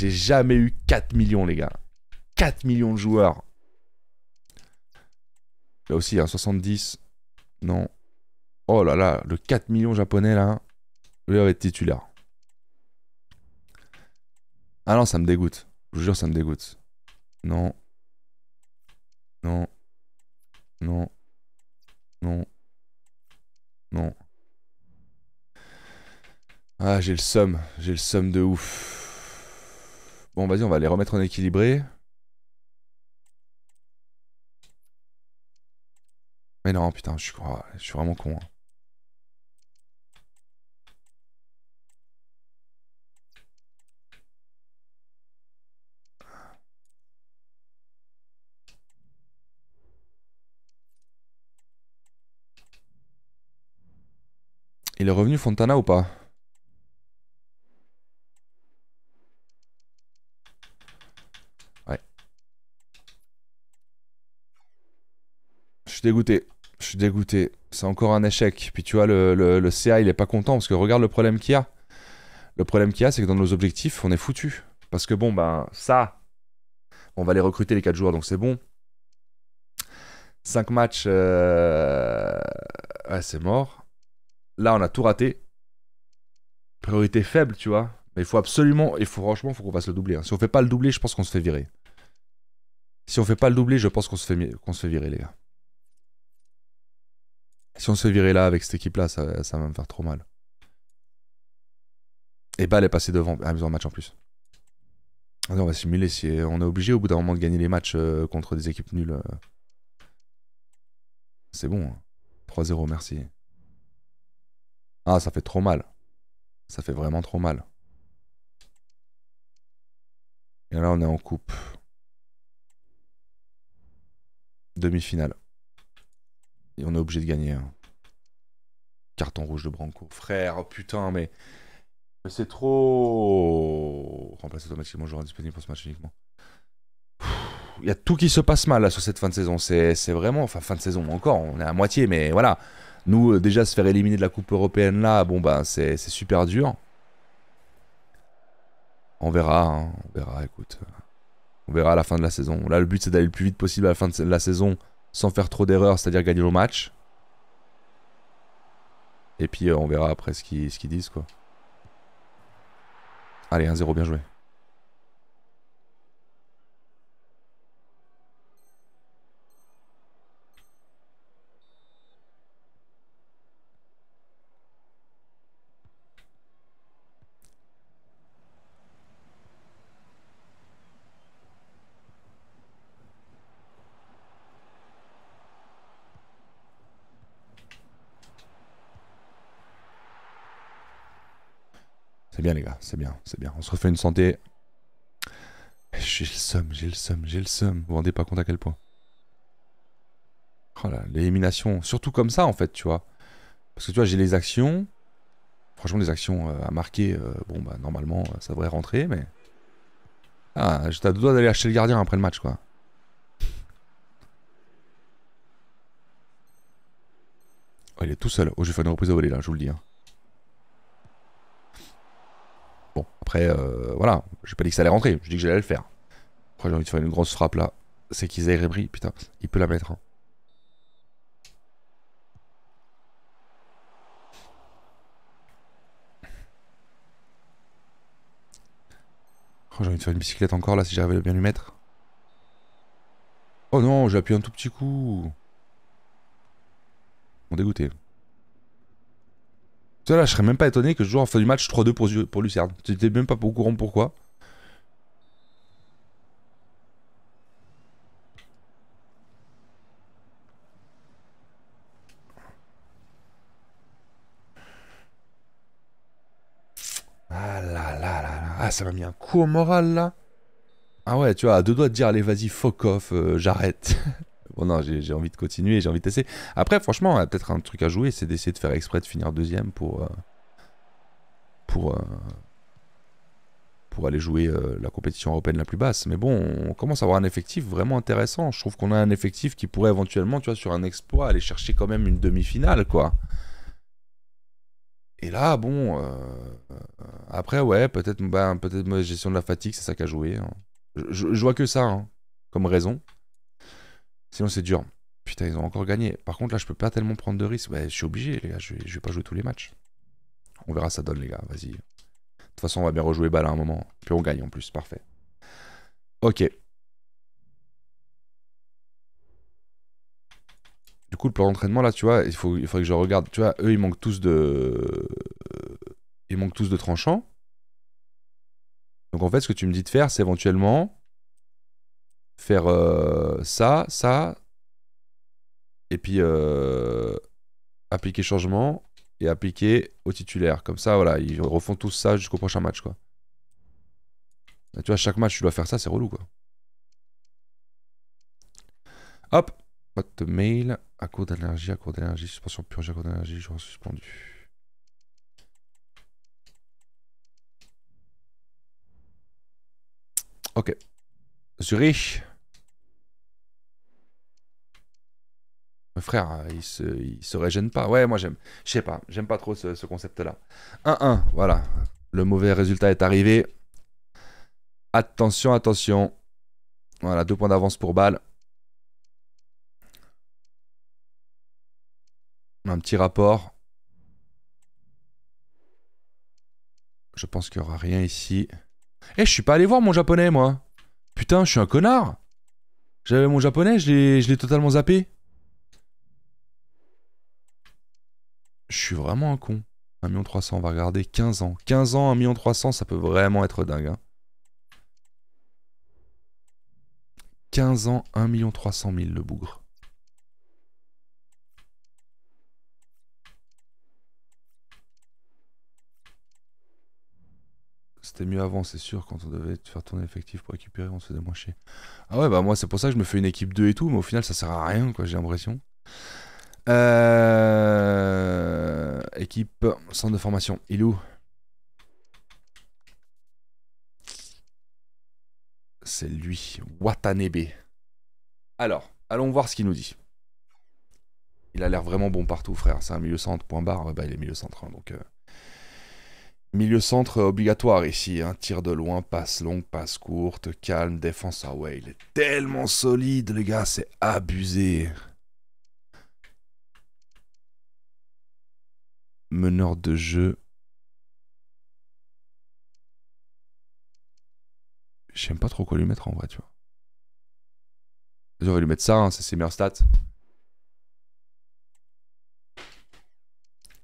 J'ai jamais eu 4 millions, les gars. 4 millions de joueurs. Là aussi, hein, 70. Non. Oh là là, le 4 millions japonais, là. Lui, va être titulaire. Ah non, ça me dégoûte. Je vous jure, ça me dégoûte. Non. Non. Non. Non. Non. Ah, j'ai le somme. J'ai le somme de ouf. Bon, vas-y, on va les remettre en équilibré. Mais non, putain, je suis, je suis vraiment con. Hein. Il est revenu Fontana ou pas dégoûté. Je suis dégoûté. C'est encore un échec. Puis tu vois, le, CA, il est pas content parce que regarde le problème qu'il y a. Le problème qu'il y a, c'est que dans nos objectifs, on est foutu. Parce que bon, ben, ça, on va les recruter les 4 joueurs, donc c'est bon. 5 matchs, euh, ouais, c'est mort. Là, on a tout raté. Priorité faible, tu vois. Mais il faut absolument, il faut franchement, faut qu'on fasse le doublé. Hein. Si on fait pas le doublé, je pense qu'on se fait virer. Si on fait pas le doublé, je pense qu'on se fait, qu'on se fait virer, les gars. Si on se virait là avec cette équipe-là, ça, va me faire trop mal. Et Balle est passé devant, besoin ah, de match en plus. Ah on va simuler. Si euh, on est obligé au bout d'un moment de gagner les matchs euh, contre des équipes nulles. Euh. C'est bon. 3-0, hein. merci. Ah, ça fait trop mal. Ça fait vraiment trop mal. Et là, on est en coupe. Demi-finale. Et on est obligé de gagner. Hein. Carton rouge de Branco. Frère, oh putain, mais. C'est trop. Remplace automatiquement le joueur disponible pour ce match uniquement. Il y a tout qui se passe mal là sur cette fin de saison. C'est vraiment. Enfin, fin de saison encore, on est à moitié, mais voilà. Nous, euh, déjà, se faire éliminer de la Coupe européenne là, bon, bah, c'est super dur. On verra, hein, on verra, écoute. On verra à la fin de la saison. Là, le but, c'est d'aller le plus vite possible à la fin de la saison sans faire trop d'erreurs, c'est-à-dire gagner le match. Et puis euh, on verra après ce qu'ils disent quoi. Allez, 1-0, bien joué. les gars, c'est bien, c'est bien. On se refait une santé. J'ai le somme, j'ai le somme, j'ai le somme. Vous vous rendez pas compte à quel point. Voilà, oh l'élimination. Surtout comme ça, en fait, tu vois. Parce que tu vois, j'ai les actions. Franchement, les actions euh, à marquer, euh, bon, bah, normalement, euh, ça devrait rentrer, mais. Ah, j'étais à deux d'aller acheter le gardien après le match, quoi. Oh, il est tout seul. Oh, j'ai fait une reprise à voler, là, je vous le dis. Hein après, euh, voilà, j'ai pas dit que ça allait rentrer, je dis que j'allais le faire. Après, j'ai envie de faire une grosse frappe là. C'est qu'ils aient rébris. putain, il peut la mettre. Hein. Oh, j'ai envie de faire une bicyclette encore là si j'arrive à bien lui mettre. Oh non, j'ai appuyé un tout petit coup. On dégoûté. Tu là, je serais même pas étonné que je joue en fin du match 3-2 pour, Lucerne. Tu n'étais même pas au courant pourquoi. Ah là là là là. Ah, ça m'a mis un coup au moral là. Ah ouais, tu vois, à deux doigts de dire allez, vas-y, fuck off, euh, j'arrête. Oh non, j'ai envie de continuer, j'ai envie de tester. Après, franchement, peut-être un truc à jouer, c'est d'essayer de faire exprès de finir deuxième pour. Euh, pour. Euh, pour aller jouer euh, la compétition européenne la plus basse. Mais bon, on commence à avoir un effectif vraiment intéressant. Je trouve qu'on a un effectif qui pourrait éventuellement, tu vois, sur un exploit, aller chercher quand même une demi-finale, quoi. Et là, bon, après, ouais, peut-être bah, peut gestion de la fatigue, c'est ça qu'à jouer. Hein. Je, vois que ça hein, comme raison. Sinon, c'est dur. Putain, ils ont encore gagné. Par contre, là, je peux pas tellement prendre de risques. je suis obligé, les gars. Je vais, pas jouer tous les matchs. On verra, ça donne, les gars. Vas-y. De toute façon, on va bien rejouer balle à un moment. Puis on gagne en plus. Parfait. Ok. Du coup, le plan d'entraînement, là, tu vois, il, faut, il faudrait que je regarde. Tu vois, eux, ils manquent tous de. Ils manquent tous de tranchants. Donc, en fait, ce que tu me dis de faire, c'est éventuellement faire euh, ça, ça, et puis euh, appliquer changement et appliquer au titulaire. Comme ça, voilà, ils refont tout ça jusqu'au prochain match, quoi. Bah, tu vois, chaque match, tu dois faire ça, c'est relou, quoi. Hop de mail, à court d'énergie, à court d'énergie, suspension purgée, à court d'énergie, joueur suspendu. Ok. Zurich. Frère, hein, il se, il se régène pas. Ouais, moi j'aime. Je sais pas, j'aime pas trop ce, concept-là. 1-1, voilà. Le mauvais résultat est arrivé. Attention, attention. Voilà, deux points d'avance pour balle Un petit rapport. Je pense qu'il y aura rien ici. Eh, je suis pas allé voir mon japonais, moi. Putain, je suis un connard. J'avais mon japonais, je l'ai totalement zappé. je suis vraiment un con. 1 million 300, on va regarder 15 ans. 15 ans, 1 million 300, ça peut vraiment être dingue. 15 hein. ans, 1 million 300 000 le bougre. C'était mieux avant, c'est sûr, quand on devait faire tourner l'effectif pour récupérer, on se faisait moins chier. Ah ouais, bah moi c'est pour ça que je me fais une équipe 2 et tout, mais au final ça sert à rien, quoi, j'ai l'impression. Euh, équipe, centre de formation. Il est où C'est lui, Watanebe. Alors, allons voir ce qu'il nous dit. Il a l'air vraiment bon partout, frère. C'est un milieu centre, point barre. Bah, il est milieu centre, hein, donc... Euh, milieu centre obligatoire ici, un hein. tir de loin, passe longue, passe courte, calme, défense. Ah ouais, il est tellement solide, les gars, c'est abusé. meneur de jeu. J'aime pas trop quoi lui mettre en vrai, tu vois. J'aurais lui mettre ça, hein, c'est ses meilleurs stats.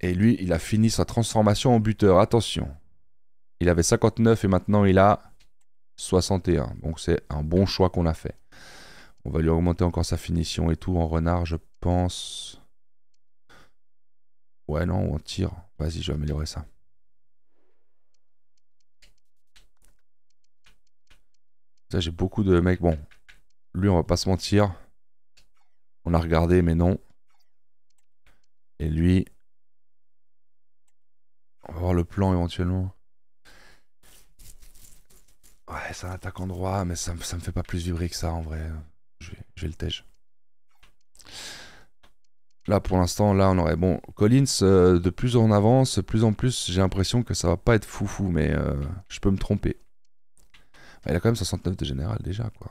Et lui, il a fini sa transformation en buteur. Attention. Il avait 59 et maintenant il a 61. Donc c'est un bon choix qu'on a fait. On va lui augmenter encore sa finition et tout en renard, je pense. Ouais, non, on tire. Vas-y, je vais améliorer ça. Ça, j'ai beaucoup de mecs. Bon, lui, on va pas se mentir. On a regardé, mais non. Et lui, on va voir le plan éventuellement. Ouais, c'est attaque en droit, mais ça, ça me fait pas plus vibrer que ça en vrai. Je vais, je vais le tège. Là, pour l'instant, là, on aurait... Bon, Collins, euh, de plus en avance, plus en plus, j'ai l'impression que ça va pas être foufou, mais euh, je peux me tromper. Bah, il a quand même 69 de général, déjà, quoi.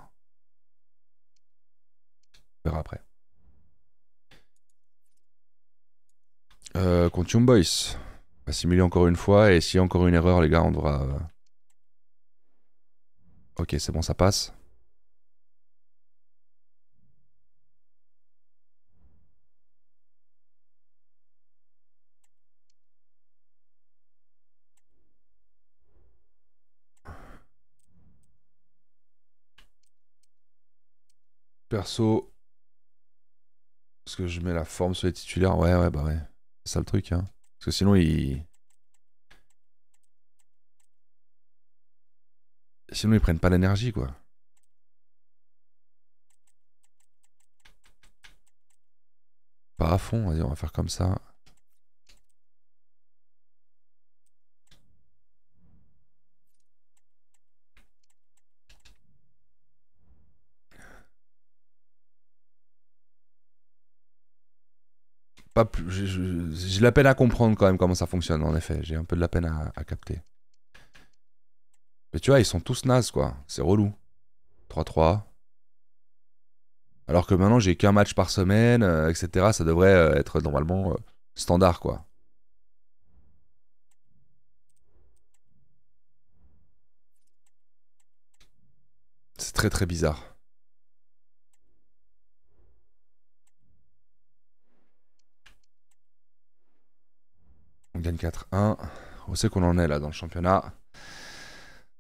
On verra après. Euh, Boys. On encore une fois, et s'il y a encore une erreur, les gars, on devra... Euh, ok, c'est bon, ça passe. Perso, parce que je mets la forme sur les titulaires. Ouais, ouais, bah ouais. C'est ça le truc. Hein. Parce que sinon, ils. Sinon, ils prennent pas l'énergie, quoi. Pas à fond, on va faire comme ça. pas plus, j'ai, la peine à comprendre quand même comment ça fonctionne, en effet. J'ai un peu de la peine à, capter. Mais tu vois, ils sont tous nazes, quoi. C'est relou. 3-3. Alors que maintenant, j'ai qu'un match par semaine, euh, etc. Ça devrait euh, être normalement euh, standard, quoi. C'est très très bizarre. gagne 4-1. On sait qu'on en est là dans le championnat.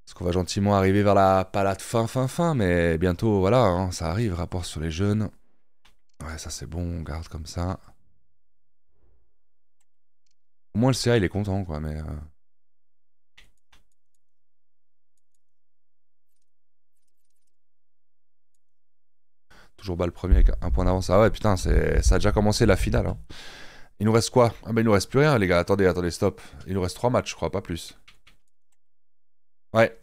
Parce qu'on va gentiment arriver vers la palade fin, fin, fin, mais bientôt, voilà, hein, ça arrive, rapport sur les jeunes. Ouais, ça c'est bon, on garde comme ça. Au moins le CA il est content, quoi, mais. Euh. Toujours bas le premier avec un point d'avance. Ah ouais, putain, ça a déjà commencé la finale. Hein. Il nous reste quoi Ah ben il nous reste plus rien les gars. Attendez, attendez, stop. Il nous reste 3 matchs je crois, pas plus. Ouais.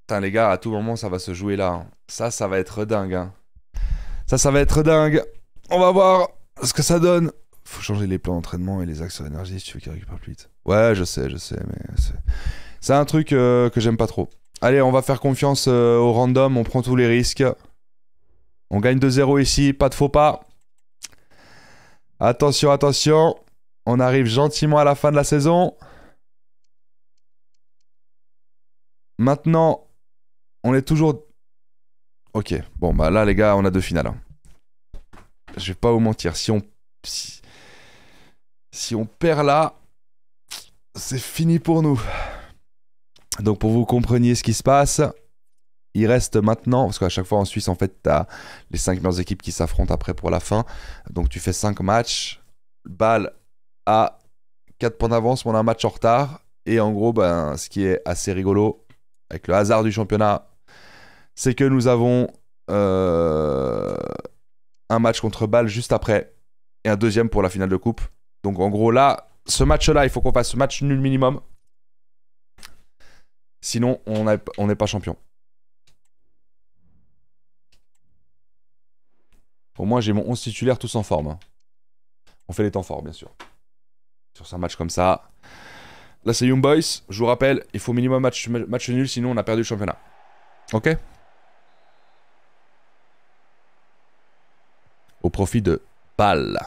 Putain les gars, à tout moment ça va se jouer là. Hein. Ça, ça va être dingue. Hein. Ça, ça va être dingue. On va voir ce que ça donne. Faut changer les plans d'entraînement et les axes sur énergie si tu veux qu'ils récupèrent plus vite. Ouais, je sais, je sais, mais c'est un truc euh, que j'aime pas trop. Allez, on va faire confiance euh, au random, on prend tous les risques. On gagne 2-0 ici, pas de faux pas. Attention, attention. On arrive gentiment à la fin de la saison. Maintenant, on est toujours... Ok, bon bah là les gars, on a deux finales. Hein. Je vais pas vous mentir, si on... Si, on perd là, c'est fini pour nous. Donc pour vous compreniez ce qui se passe, il reste maintenant, parce qu'à chaque fois en Suisse, en fait, tu as les 5 meilleures équipes qui s'affrontent après pour la fin. Donc tu fais 5 matchs. Bâle a 4 points d'avance, on a un match en retard. Et en gros, ben, ce qui est assez rigolo, avec le hasard du championnat, c'est que nous avons euh, un match contre Bâle juste après et un deuxième pour la finale de coupe. Donc en gros, là, ce match-là, il faut qu'on fasse ce match nul minimum. Sinon, on n'est pas champion. Au moins, j'ai mon 11 titulaire tous en forme. Hein. On fait les temps forts, bien sûr. Sur un match comme ça. Là, c'est Young Boys. Je vous rappelle, il faut minimum match, match nul, sinon on a perdu le championnat. Ok Au profit de Bâle.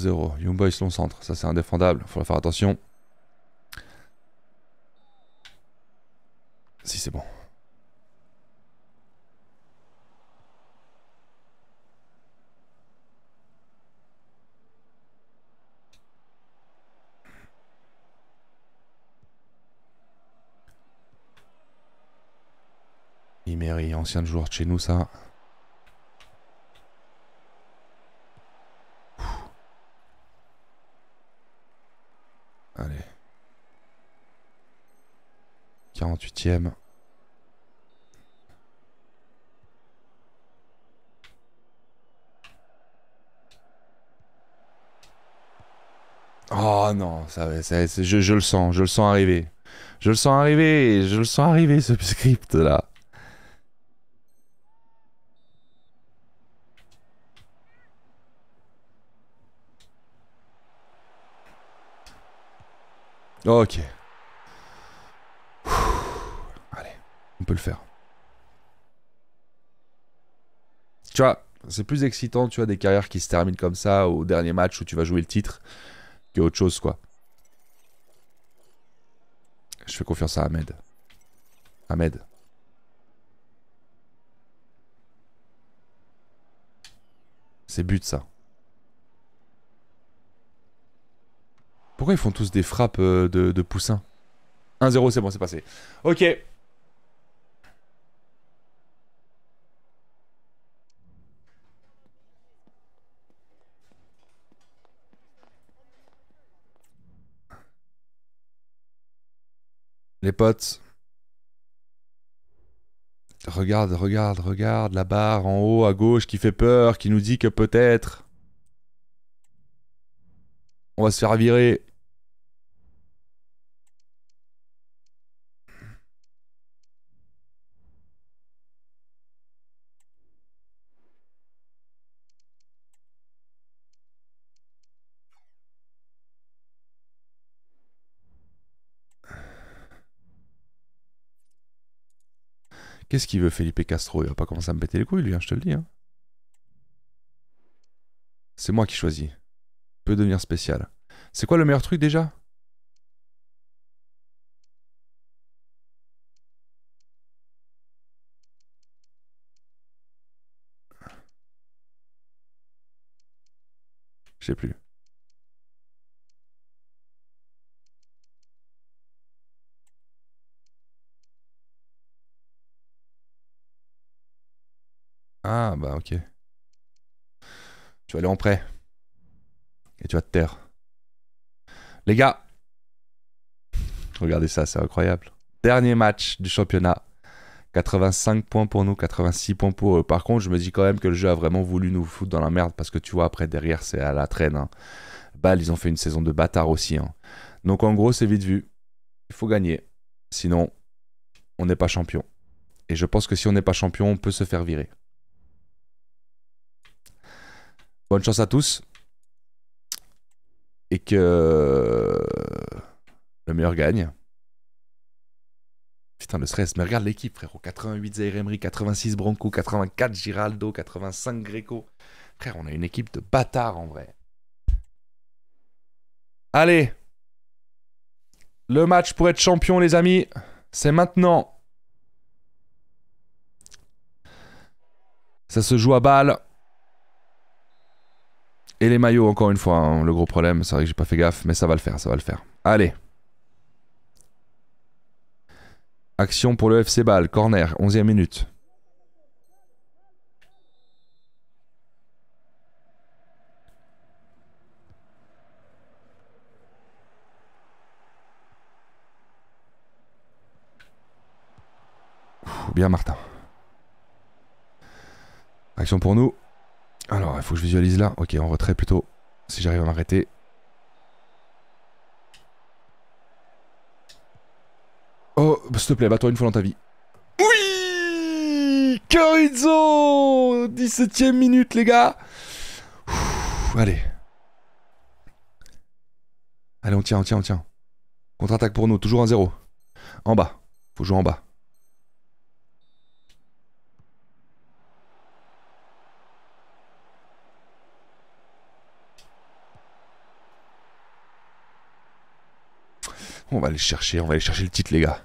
0 Young Boys long centre. Ça, c'est indéfendable. Faut faire attention. Si, c'est bon. Imeri, ancien joueur de chez nous, ça. 48 Oh non, ça, ça je, je, le sens, je le sens arriver. Je le sens arriver, je le sens arriver ce script là. Ok. on peut le faire. Tu vois, c'est plus excitant, tu vois, des carrières qui se terminent comme ça au dernier match où tu vas jouer le titre que autre chose, quoi. Je fais confiance à Ahmed. Ahmed. C'est but, ça. Pourquoi ils font tous des frappes euh, de, de poussins 1-0, c'est bon, c'est passé. Ok, Les potes. Regarde, regarde, regarde la barre en haut à gauche qui fait peur, qui nous dit que peut-être on va se faire virer. Qu'est-ce qu'il veut Felipe Castro Il va pas commencer à me péter les couilles, lui, hein, je te le dis. Hein. C'est moi qui choisis. Peut devenir spécial. C'est quoi le meilleur truc déjà Je sais plus. Ah, bah ok. Tu vas aller en prêt. Et tu vas te taire. Les gars, regardez ça, c'est incroyable. Dernier match du championnat. 85 points pour nous, 86 points pour eux. Par contre, je me dis quand même que le jeu a vraiment voulu nous foutre dans la merde parce que tu vois, après, derrière, c'est à la traîne. Bah ils ont fait une saison de bâtard aussi. Hein. Donc en gros, c'est vite vu. Il faut gagner. Sinon, on n'est pas champion. Et je pense que si on n'est pas champion, on peut se faire virer. Bonne chance à tous. Et que euh, le meilleur gagne. Putain, le stress. Mais regarde l'équipe, frérot. 88 Zaire Emery, 86 Bronco, 84 Giraldo, 85 Greco. Frère, on a une équipe de bâtards en vrai. Allez. Le match pour être champion, les amis. C'est maintenant. Ça se joue à balle. Et les maillots, encore une fois, hein, le gros problème. C'est vrai que j'ai pas fait gaffe, mais ça va le faire, ça va le faire. Allez. Action pour le FC Ball, corner, 11e minute. bien Martin. Action pour nous. Alors, il faut que je visualise là. Ok, on retrait plutôt, si j'arrive à m'arrêter. Oh, s'il te plaît, bats-toi une fois dans ta vie. Oui Corizo 17ème minute, les gars Allez. Allez, on tient, on tient, on tient. Contre-attaque pour nous, toujours un 0 En bas. Faut jouer en bas. On va aller chercher, on va aller chercher le titre, les gars.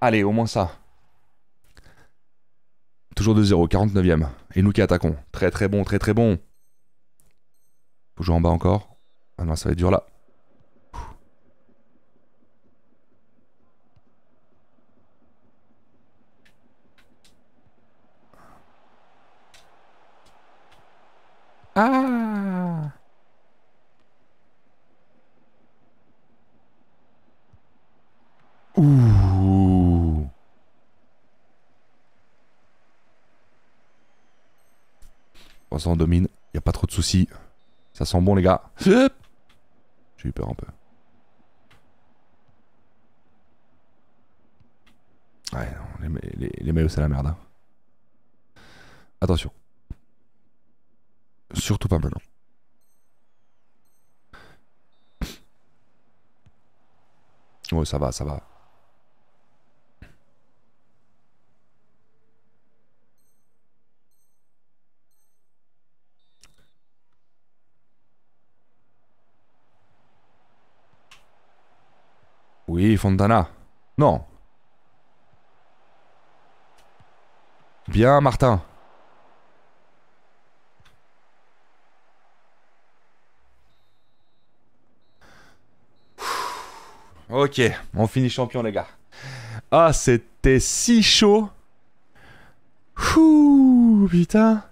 Allez, au moins ça. Toujours 2-0, 49ème. Et nous qui attaquons. Très très bon, très très bon. Faut jouer en bas encore. Ah non, ça va être dur là. domine. Il a pas trop de soucis. Ça sent bon les gars. J'ai eu peur un peu. Ouais, les, les, maillots c'est la merde. Hein. Attention. Surtout pas maintenant. Ouais, ça va, ça va. Fontana. Non. Bien, Martin. Ok, on finit champion, les gars. Ah, c'était si chaud. putain.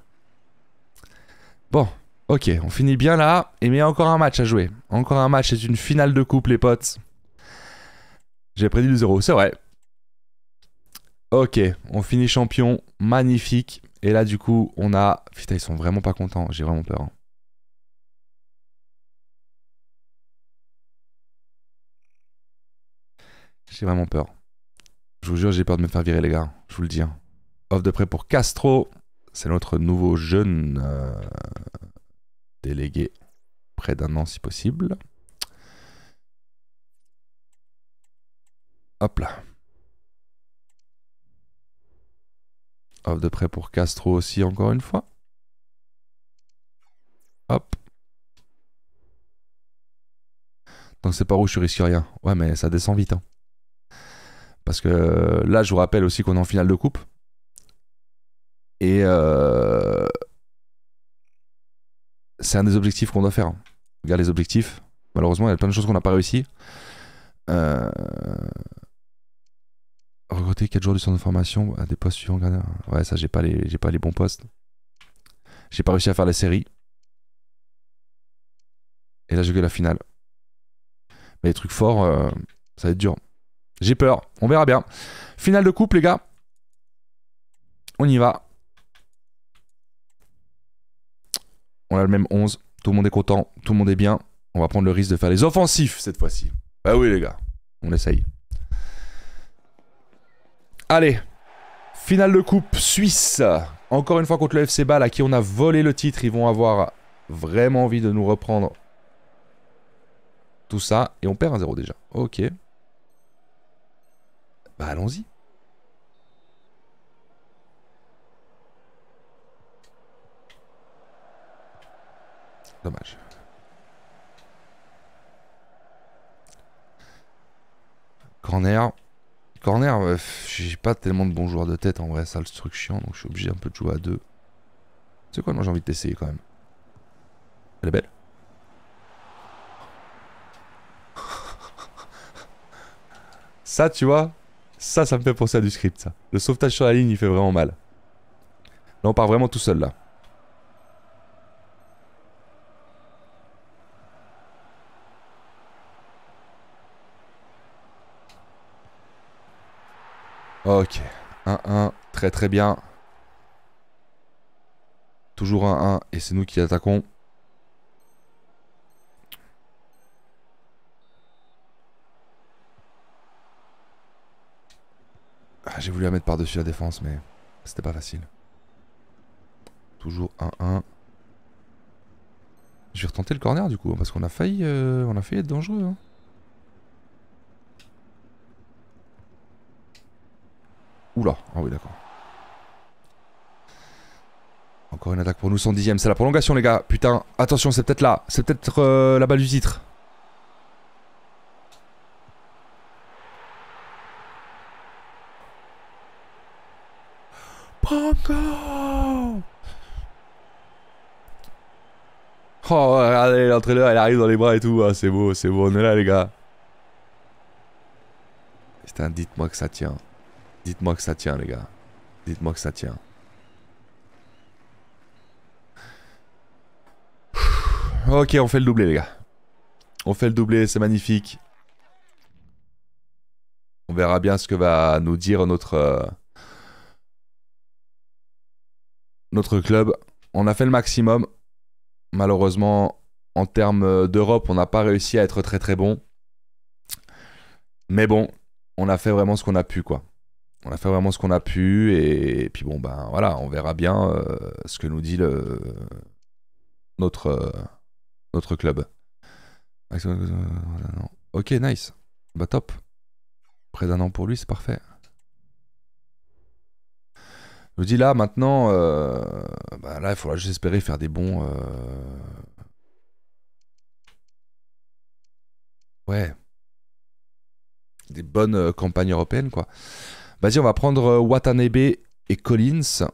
Bon, ok, on finit bien là. Et mais encore un match à jouer. Encore un match, c'est une finale de coupe, les potes. J'ai prédit le 0, c'est vrai. Ok, on finit champion, magnifique. Et là, du coup, on a... Putain, ils sont vraiment pas contents, j'ai vraiment peur. Hein. J'ai vraiment peur. Je vous jure, j'ai peur de me faire virer, les gars. Je vous le dis. Hein. Off de prêt pour Castro. C'est notre nouveau jeune euh, délégué. Près d'un an, si possible. Hop là. Hop de près pour Castro aussi, encore une fois. Hop. Donc c'est pas où je risque rien. Ouais, mais ça descend vite. Hein. Parce que euh, là, je vous rappelle aussi qu'on est en finale de coupe. Et euh, c'est un des objectifs qu'on doit faire. Hein. Regarde les objectifs. Malheureusement, il y a plein de choses qu'on n'a pas réussi. Euh recruter 4 jours du centre de formation à des postes suivants. Hein. Ouais, ça, j'ai pas, les, pas les bons postes. J'ai pas réussi à faire la série. Et là, je que la finale. Mais les trucs forts, euh, ça va être dur. J'ai peur. On verra bien. Finale de coupe, les gars. On y va. On a le même 11. Tout le monde est content. Tout le monde est bien. On va prendre le risque de faire les offensifs cette fois-ci. Bah oui, les gars. On essaye. Allez, finale de coupe suisse. Encore une fois contre le FC Ball à qui on a volé le titre. Ils vont avoir vraiment envie de nous reprendre tout ça. Et on perd un 0 déjà. Ok. Bah allons-y. Dommage. Corner corner, j'ai pas tellement de bons joueurs de tête en vrai, ça le truc chiant, donc je suis obligé un peu de jouer à deux. C'est quoi, Moi j'ai envie de t'essayer quand même. Elle est belle. ça, tu vois, ça, ça me fait penser à du script, ça. Le sauvetage sur la ligne, il fait vraiment mal. Là, on part vraiment tout seul, là. Ok. 1-1. Très très bien. Toujours 1-1. Et c'est nous qui attaquons. Ah, j'ai voulu la mettre par-dessus la défense, mais c'était pas facile. Toujours 1-1. Je vais retenter le corner du coup, parce qu'on a failli, euh, a être dangereux. Hein. Oula, ah oui d'accord. Encore une attaque pour nous, 110ème, c'est la prolongation les gars. Putain, attention, c'est peut-être là, c'est peut-être euh, la balle du titre. Oh, regardez l'entraîneur, elle arrive dans les bras et tout. Ah, c'est beau, c'est beau, on est là les gars. C'est un, dites-moi que ça tient. Dites-moi que ça tient, les gars. Dites-moi que ça tient. Ok, on fait le doublé, les gars. On fait le doublé, c'est magnifique. On verra bien ce que va nous dire notre... Euh, notre club. On a fait le maximum. Malheureusement, en termes d'Europe, on n'a pas réussi à être très très bon. Mais bon, on a fait vraiment ce qu'on a pu, quoi on a fait vraiment ce qu'on a pu et, puis bon ben voilà, on verra bien euh, ce que nous dit le, notre euh, notre club. Euh, ok, nice. Bah top. Près d'un an pour lui, c'est parfait. Je dis là maintenant, bah, là il faudra juste espérer faire des bons. Ouais. Des bonnes campagnes européennes quoi. Vas-y, on va prendre Watanabe et Collins.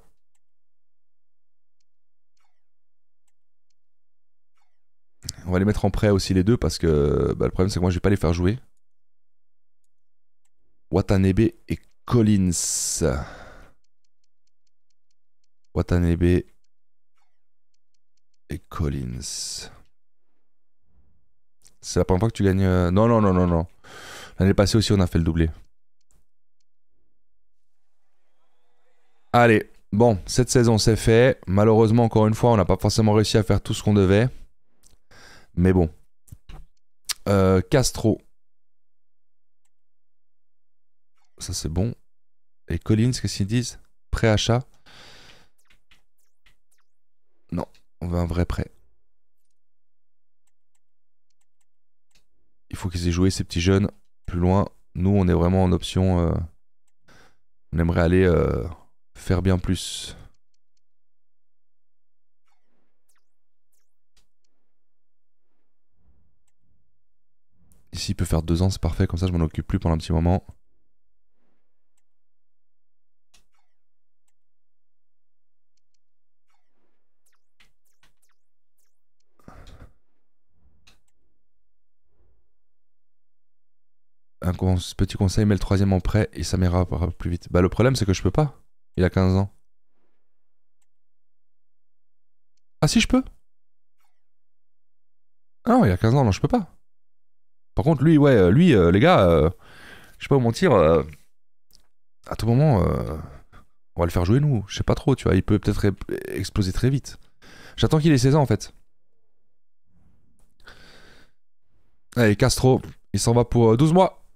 On va les mettre en prêt aussi les deux parce que le problème c'est que moi je vais pas les faire jouer. Watanabe et Collins. Watanabe et Collins. C'est la première fois que tu gagnes... Non, non, non, non, non. L'année passée aussi on a fait le doublé. Allez, bon, cette saison c'est fait. Malheureusement, encore une fois, on n'a pas forcément réussi à faire tout ce qu'on devait. Mais bon. Euh, Castro. Ça c'est bon. Et Collins, qu'est-ce qu'ils disent Prêt achat Non, on veut un vrai prêt. Il faut qu'ils aient joué ces petits jeunes plus loin. Nous, on est vraiment en option. Euh, on aimerait aller euh, Faire bien plus. Ici, il peut faire deux ans, c'est parfait. Comme ça, je m'en occupe plus pendant un petit moment. un petit conseil, mets le troisième en prêt et ça m'ira plus vite. Bah le problème c'est que je peux pas. Il a 15 ans. Ah si, je peux ah non, il a 15 ans, non, je peux pas. Par contre, lui, ouais, euh, lui, euh, les gars, euh, je sais pas vous mentir, euh, à tout moment, on va le faire jouer nous. Je sais pas trop, tu vois, il peut peut-être exploser très vite. J'attends qu'il ait 16 ans en fait. Allez, Castro, il s'en va pour 12 mois.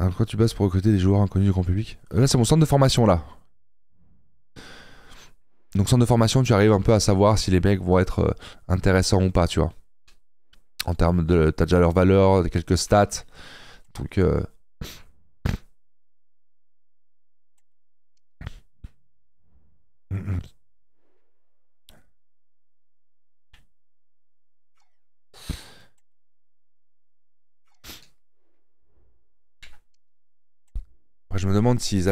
Alors, tu bases pour recruter des joueurs inconnus du grand public euh, Là, c'est mon centre de formation, là. Donc, centre de formation, tu arrives un peu à savoir si les mecs vont être euh, intéressants ou pas, tu vois. En termes de. T'as déjà leur valeur, quelques stats. Donc, euh, je me demande s'ils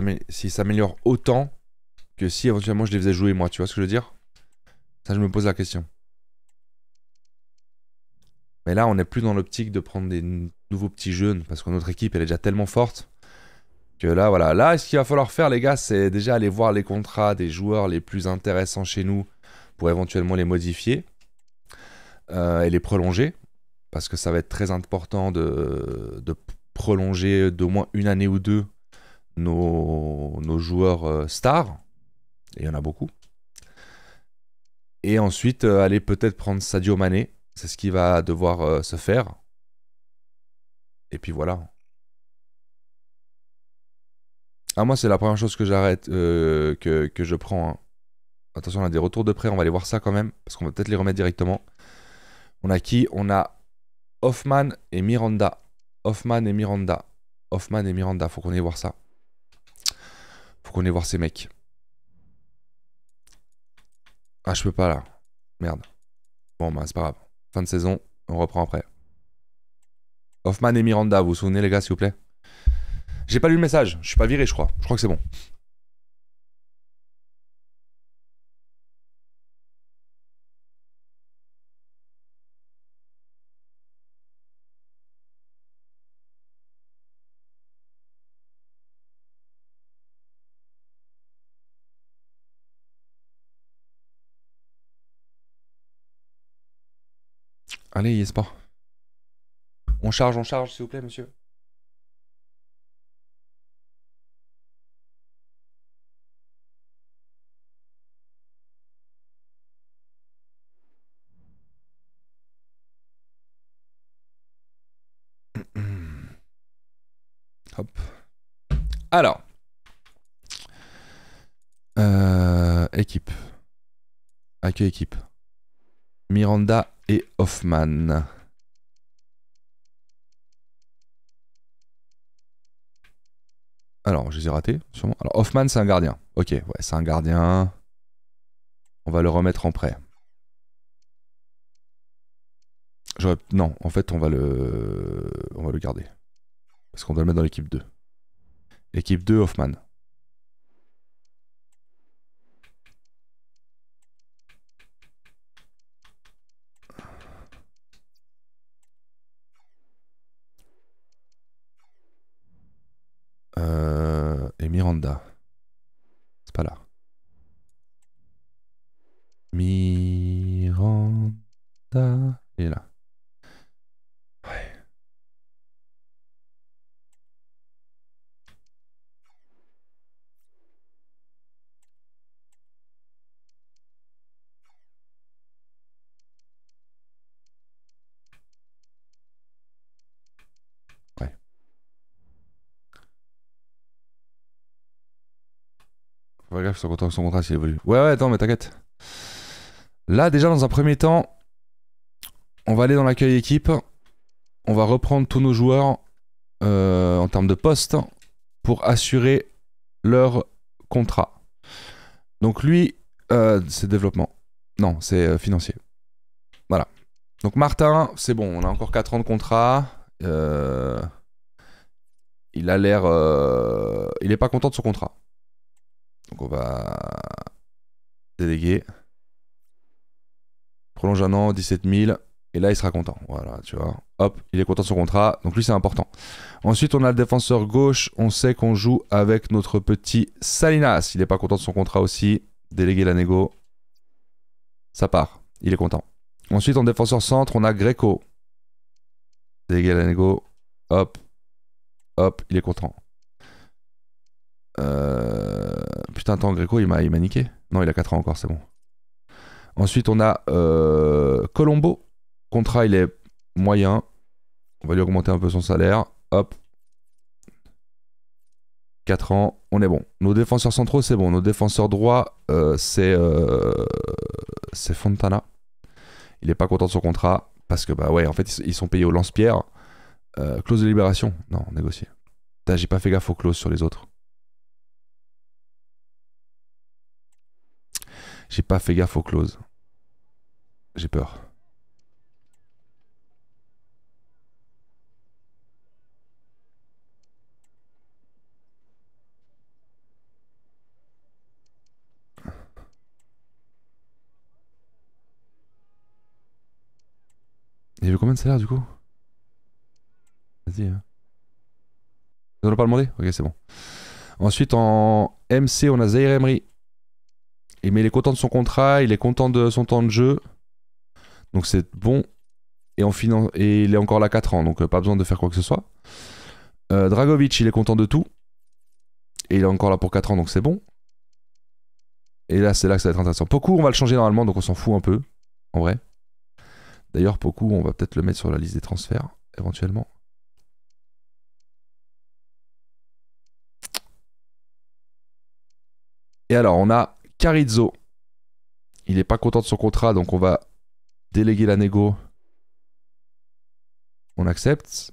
s'améliorent autant que si éventuellement je les faisais jouer moi, tu vois ce que je veux dire Ça, je me pose la question. Mais là, on n'est plus dans l'optique de prendre des nouveaux petits jeunes, parce que notre équipe, elle est déjà tellement forte. Que là, voilà. Là, ce qu'il va falloir faire, les gars, c'est déjà aller voir les contrats des joueurs les plus intéressants chez nous pour éventuellement les modifier euh, et les prolonger. Parce que ça va être très important de, de prolonger d'au moins une année ou deux nos, joueurs euh, stars, et il y en a beaucoup. Et ensuite, euh, aller peut-être prendre Sadio Mané, c'est ce qui va devoir euh, se faire. Et puis voilà. Ah, moi, c'est la première chose que j'arrête, que, je prends. Hein. Attention, on a des retours de prêt, on va aller voir ça quand même, parce qu'on va peut-être les remettre directement. On a qui On a Hoffman et Miranda. Hoffman et Miranda. Hoffman et Miranda, faut qu'on aille voir ça. Faut qu'on aille voir ces mecs. Ah, je peux pas là. Merde. Bon, bah, c'est pas grave. Fin de saison, on reprend après. Hoffman et Miranda, vous vous souvenez les gars, s'il vous plaît J'ai pas lu le message, je suis pas viré, je crois. Je crois que c'est bon. Allez, pas On charge, on charge, s'il vous plaît, monsieur. Hop. Alors. Euh, équipe. Accueil équipe. Miranda et Hoffman. Alors, je les ai ratés, sûrement. Alors, Hoffman, c'est un gardien. Ok, ouais, c'est un gardien. On va le remettre en prêt. Non, en fait, on va le, on va le garder. Parce qu'on doit le mettre dans l'équipe 2. Équipe 2, Hoffman. son contrat, évolue. Ouais, ouais, attends, mais t'inquiète. Là, déjà, dans un premier temps, on va aller dans l'accueil équipe. On va reprendre tous nos joueurs euh, en termes de poste pour assurer leur contrat. Donc lui, euh, c'est développement. Non, c'est euh, financier. Voilà. Donc Martin, c'est bon, on a encore 4 ans de contrat. il a l'air... il n'est pas content de son contrat. Donc on va déléguer. Prolonge un an, 17 000. Et là, il sera content. Voilà, tu vois. Hop, il est content de son contrat. Donc lui, c'est important. Ensuite, on a le défenseur gauche. On sait qu'on joue avec notre petit Salinas. Il n'est pas content de son contrat aussi. Déléguer la négo. Ça part. Il est content. Ensuite, en défenseur centre, on a Greco. Déléguer la Hop. Hop, il est content. Euh, putain, tant Gréco, il m'a niqué. Non, il a 4 ans encore, c'est bon. Ensuite, on a euh, Colombo. Contrat, il est moyen. On va lui augmenter un peu son salaire. Hop. 4 ans, on est bon. Nos défenseurs centraux, c'est bon. Nos défenseurs droits, euh, c'est c'est Fontana. Il est pas content de son contrat parce que bah ouais, en fait, ils sont payés au lance-pierre. clause de libération, non, négocier. J'ai pas fait gaffe aux clauses sur les autres. J'ai pas fait gaffe aux clauses. J'ai peur. Il y avait combien de salaire du coup Vas-y. Hein. Ils pas demandé Ok, c'est bon. Ensuite, en MC, on a Zaire Emery mais il est content de son contrat, il est content de son temps de jeu. Donc c'est bon. Et, en et il est encore là 4 ans, donc euh, pas besoin de faire quoi que ce soit. Euh, Dragovic, il est content de tout. Et il est encore là pour 4 ans, donc c'est bon. Et là, c'est là que ça va être intéressant. Poku, on va le changer normalement, donc on s'en fout un peu, en vrai. D'ailleurs, Poku, on va peut-être le mettre sur la liste des transferts, éventuellement. Et alors, on a Carizzo. Il n'est pas content de son contrat, donc on va déléguer la négo. On accepte.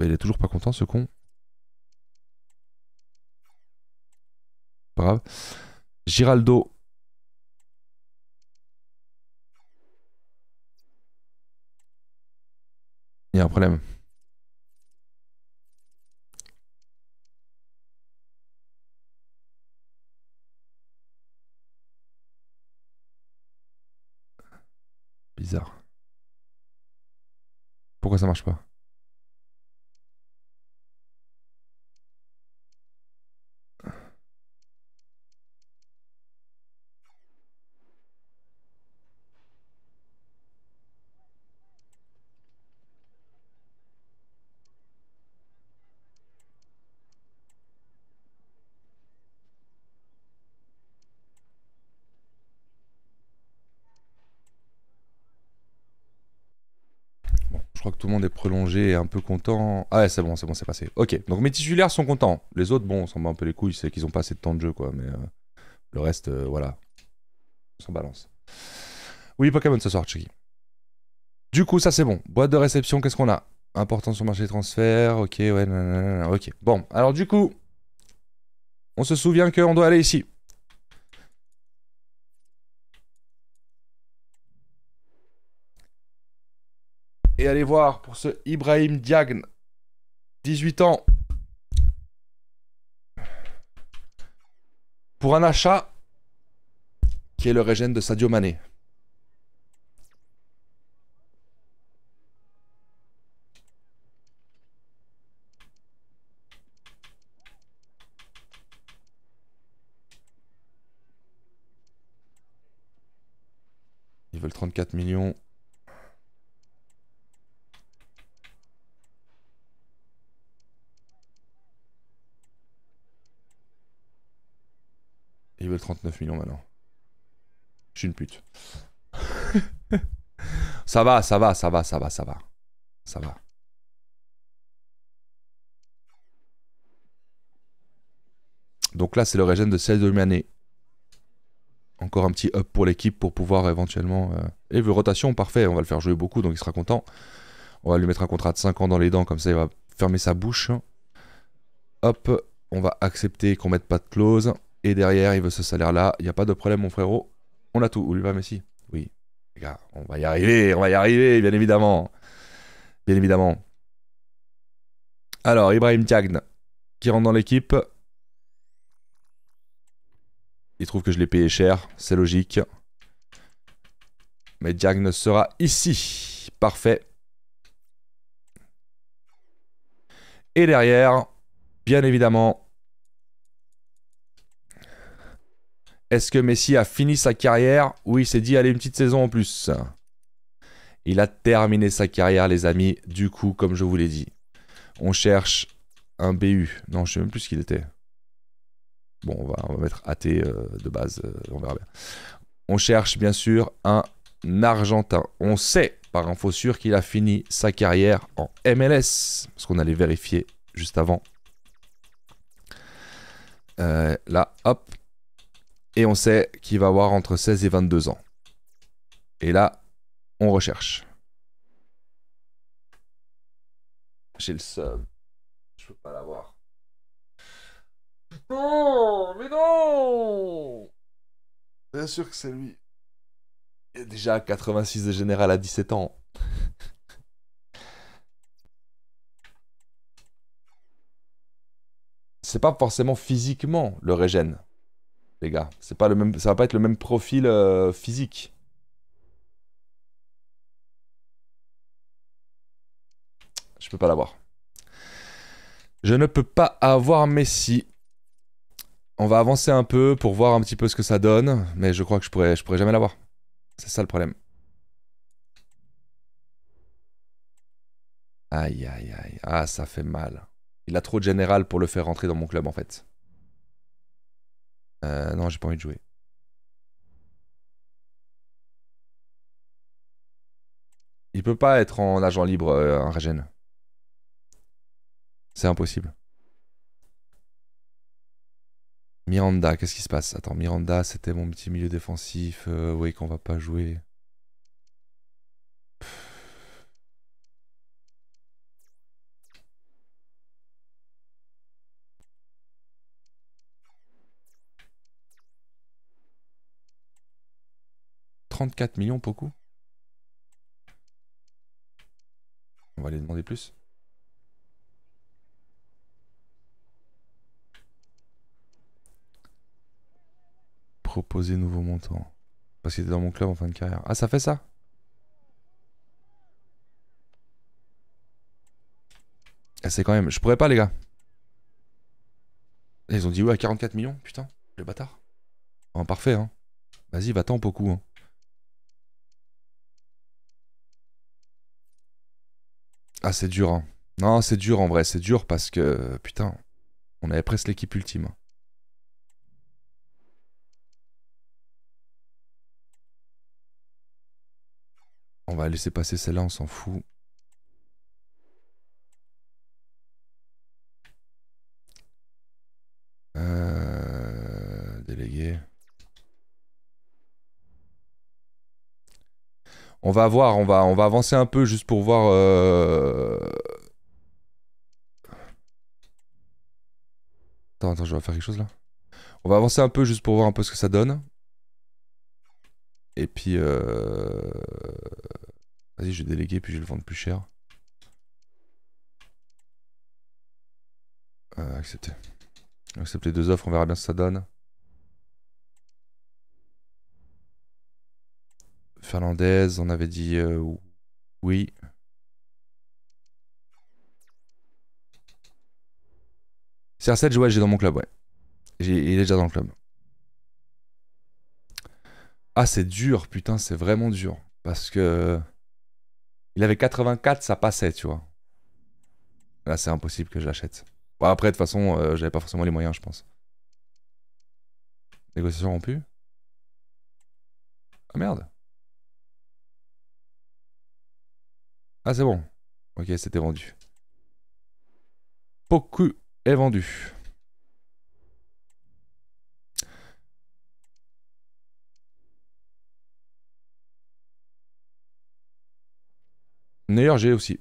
il est toujours pas content, ce con. Pas grave. Giraldo. Il y a un problème. bizarre. Pourquoi ça marche pas tout le monde est prolongé et un peu content. Ah ouais, c'est bon, c'est bon, c'est passé. Ok, donc mes titulaires sont contents. Les autres, bon, on s'en bat un peu les couilles, c'est qu'ils ont pas assez de temps de jeu, quoi. Mais euh, le reste, euh, voilà. On s'en balance. Oui, Pokémon ce soir, Chucky. Du coup, ça c'est bon. Boîte de réception, qu'est-ce qu'on a Important sur le marché des transferts, ok, ouais, nanana, ok. Bon, alors du coup, on se souvient qu'on doit aller ici. et allez voir pour ce Ibrahim Diagne, 18 ans, pour un achat qui est le régène de Sadio Mané. Ils veulent 34 millions. 39 millions maintenant. Je suis une pute. ça va, ça va, ça va, ça va, ça va. Ça va. Donc là, c'est le régène de celle de l'année. Encore un petit up pour l'équipe pour pouvoir éventuellement... Euh, et vu rotation, parfait, on va le faire jouer beaucoup, donc il sera content. On va lui mettre un contrat de 5 ans dans les dents, comme ça il va fermer sa bouche. Hop, on va accepter qu'on mette pas de clause et derrière il veut ce salaire-là, il n'y a pas de problème mon frérot, on a tout. Ou lui va Messi Oui, les gars, on va y arriver, on va y arriver, bien évidemment. Bien évidemment. Alors, Ibrahim Diagne, qui rentre dans l'équipe. Il trouve que je l'ai payé cher, c'est logique. Mais Diagne sera ici. Parfait. Et derrière, bien évidemment, Est-ce que Messi a fini sa carrière Oui, il s'est dit allez une petite saison en plus Il a terminé sa carrière les amis, du coup comme je vous l'ai dit. On cherche un BU. Non, je sais même plus ce qu'il était. Bon, on va, mettre AT euh, de base, euh, on verra bien. On cherche bien sûr un Argentin. On sait par info sûr qu'il a fini sa carrière en MLS, parce qu'on allait vérifier juste avant. Euh, là, hop, et on sait qu'il va avoir entre 16 et 22 ans. Et là, on recherche. J'ai le seul. Je peux pas l'avoir. Non, mais non Bien sûr que c'est lui. Il est déjà 86 de général à 17 ans. c'est pas forcément physiquement le régène les gars. C'est pas le même, ça va pas être le même profil euh, physique. Je peux pas l'avoir. Je ne peux pas avoir Messi. On va avancer un peu pour voir un petit peu ce que ça donne, mais je crois que je pourrais, je pourrais jamais l'avoir. C'est ça le problème. Aïe aïe aïe. Ah, ça fait mal. Il a trop de général pour le faire rentrer dans mon club en fait. Euh, non, j'ai pas envie de jouer. Il peut pas être en agent libre, en euh, un C'est impossible. Miranda, qu'est-ce qui se passe Attends, Miranda, c'était mon petit milieu défensif. Vous euh, oui, qu'on va pas jouer. 34 millions, beaucoup. On va aller demander plus. Proposer nouveau montant. Parce qu'il était dans mon club en fin de carrière. Ah, ça fait ça eh, C'est quand même... Je pourrais pas, les gars. Ils ont dit ouais à 44 millions, putain, le bâtard. Oh, parfait, hein. Vas-y, va-t'en, Poku. Hein. Ah, c'est dur, hein. Non, c'est dur en vrai, c'est dur parce que, putain, on avait presque l'équipe ultime. On va laisser passer celle-là, on s'en fout. on va voir, on va, on va avancer un peu juste pour voir. Euh... Attends, attends, je vais faire quelque chose là. On va avancer un peu juste pour voir un peu ce que ça donne. Et puis, euh... vas-y, je vais déléguer puis je vais le vendre plus cher. Euh, accepter. Accepter deux offres, on verra bien ce que ça donne. finlandaise, on avait dit euh, Oui oui. CR7, ouais, j'ai dans mon club, ouais. Il est déjà dans le club. Ah, c'est dur, putain, c'est vraiment dur. Parce que. Il avait 84, ça passait, tu vois. Là, c'est impossible que je l'achète. après, de toute façon, euh, j'avais pas forcément les moyens, je pense. Négociation rompue Ah merde Ah, c'est bon. Ok, c'était vendu. Poku est vendu. D'ailleurs, j'ai aussi,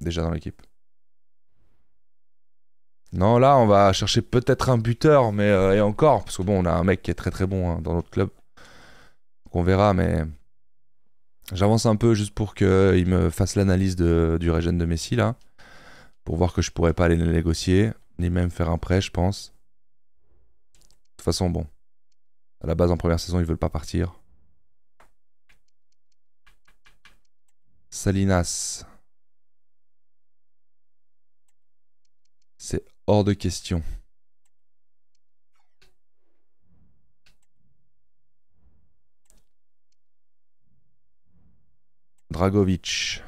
déjà dans l'équipe. Non, là, on va chercher peut-être un buteur, mais euh, et encore, parce que bon, on a un mec qui est très très bon hein, dans notre club. Qu'on on verra, mais J'avance un peu juste pour qu'ils euh, me fassent l'analyse du régène de Messi là. Pour voir que je pourrais pas aller le négocier. Ni même faire un prêt, je pense. De toute façon, bon. À la base, en première saison, ils veulent pas partir. Salinas. C'est hors de question. Dragovic.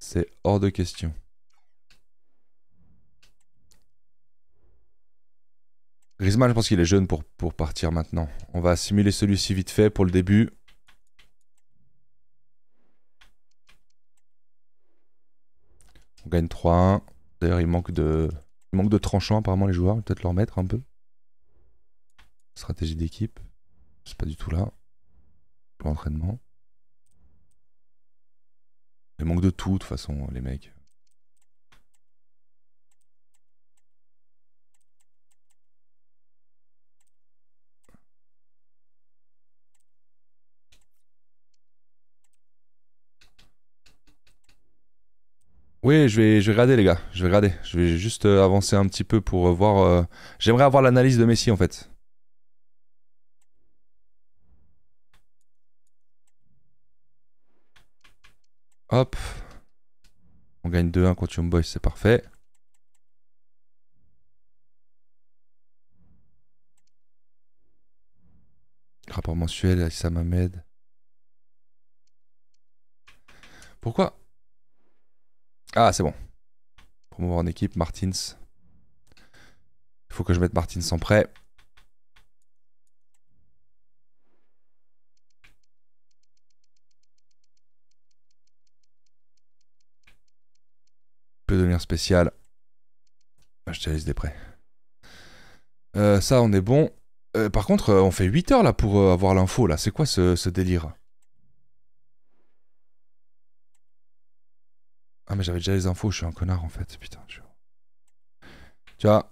C'est hors de question. Griezmann, je pense qu'il est jeune pour, pour partir maintenant. On va simuler celui-ci vite fait pour le début. On gagne 3-1. D'ailleurs, il manque de il manque de tranchant apparemment les joueurs. Peut-être leur mettre un peu. Stratégie d'équipe. C'est pas du tout là. pour L'entraînement. Il manque de tout, de toute façon, les mecs. Oui, je vais, je vais regarder, les gars. Je vais regarder. Je vais juste euh, avancer un petit peu pour euh, voir. Euh, j'aimerais avoir l'analyse de Messi, en fait. Hop. On gagne 2-1 contre Young Boys, c'est parfait. Rapport mensuel, Issa Ahmed. Pourquoi Ah, c'est bon. Promouvoir en équipe, Martins. Il faut que je mette Martins en prêt. devenir spécial. Ah, je te laisse des prêts. Euh, ça, on est bon. Euh, par contre, euh, on fait 8 heures là pour avoir l'info là. C'est quoi ce, délire Ah mais j'avais déjà les infos, je suis un connard en fait. Putain, Tu vois,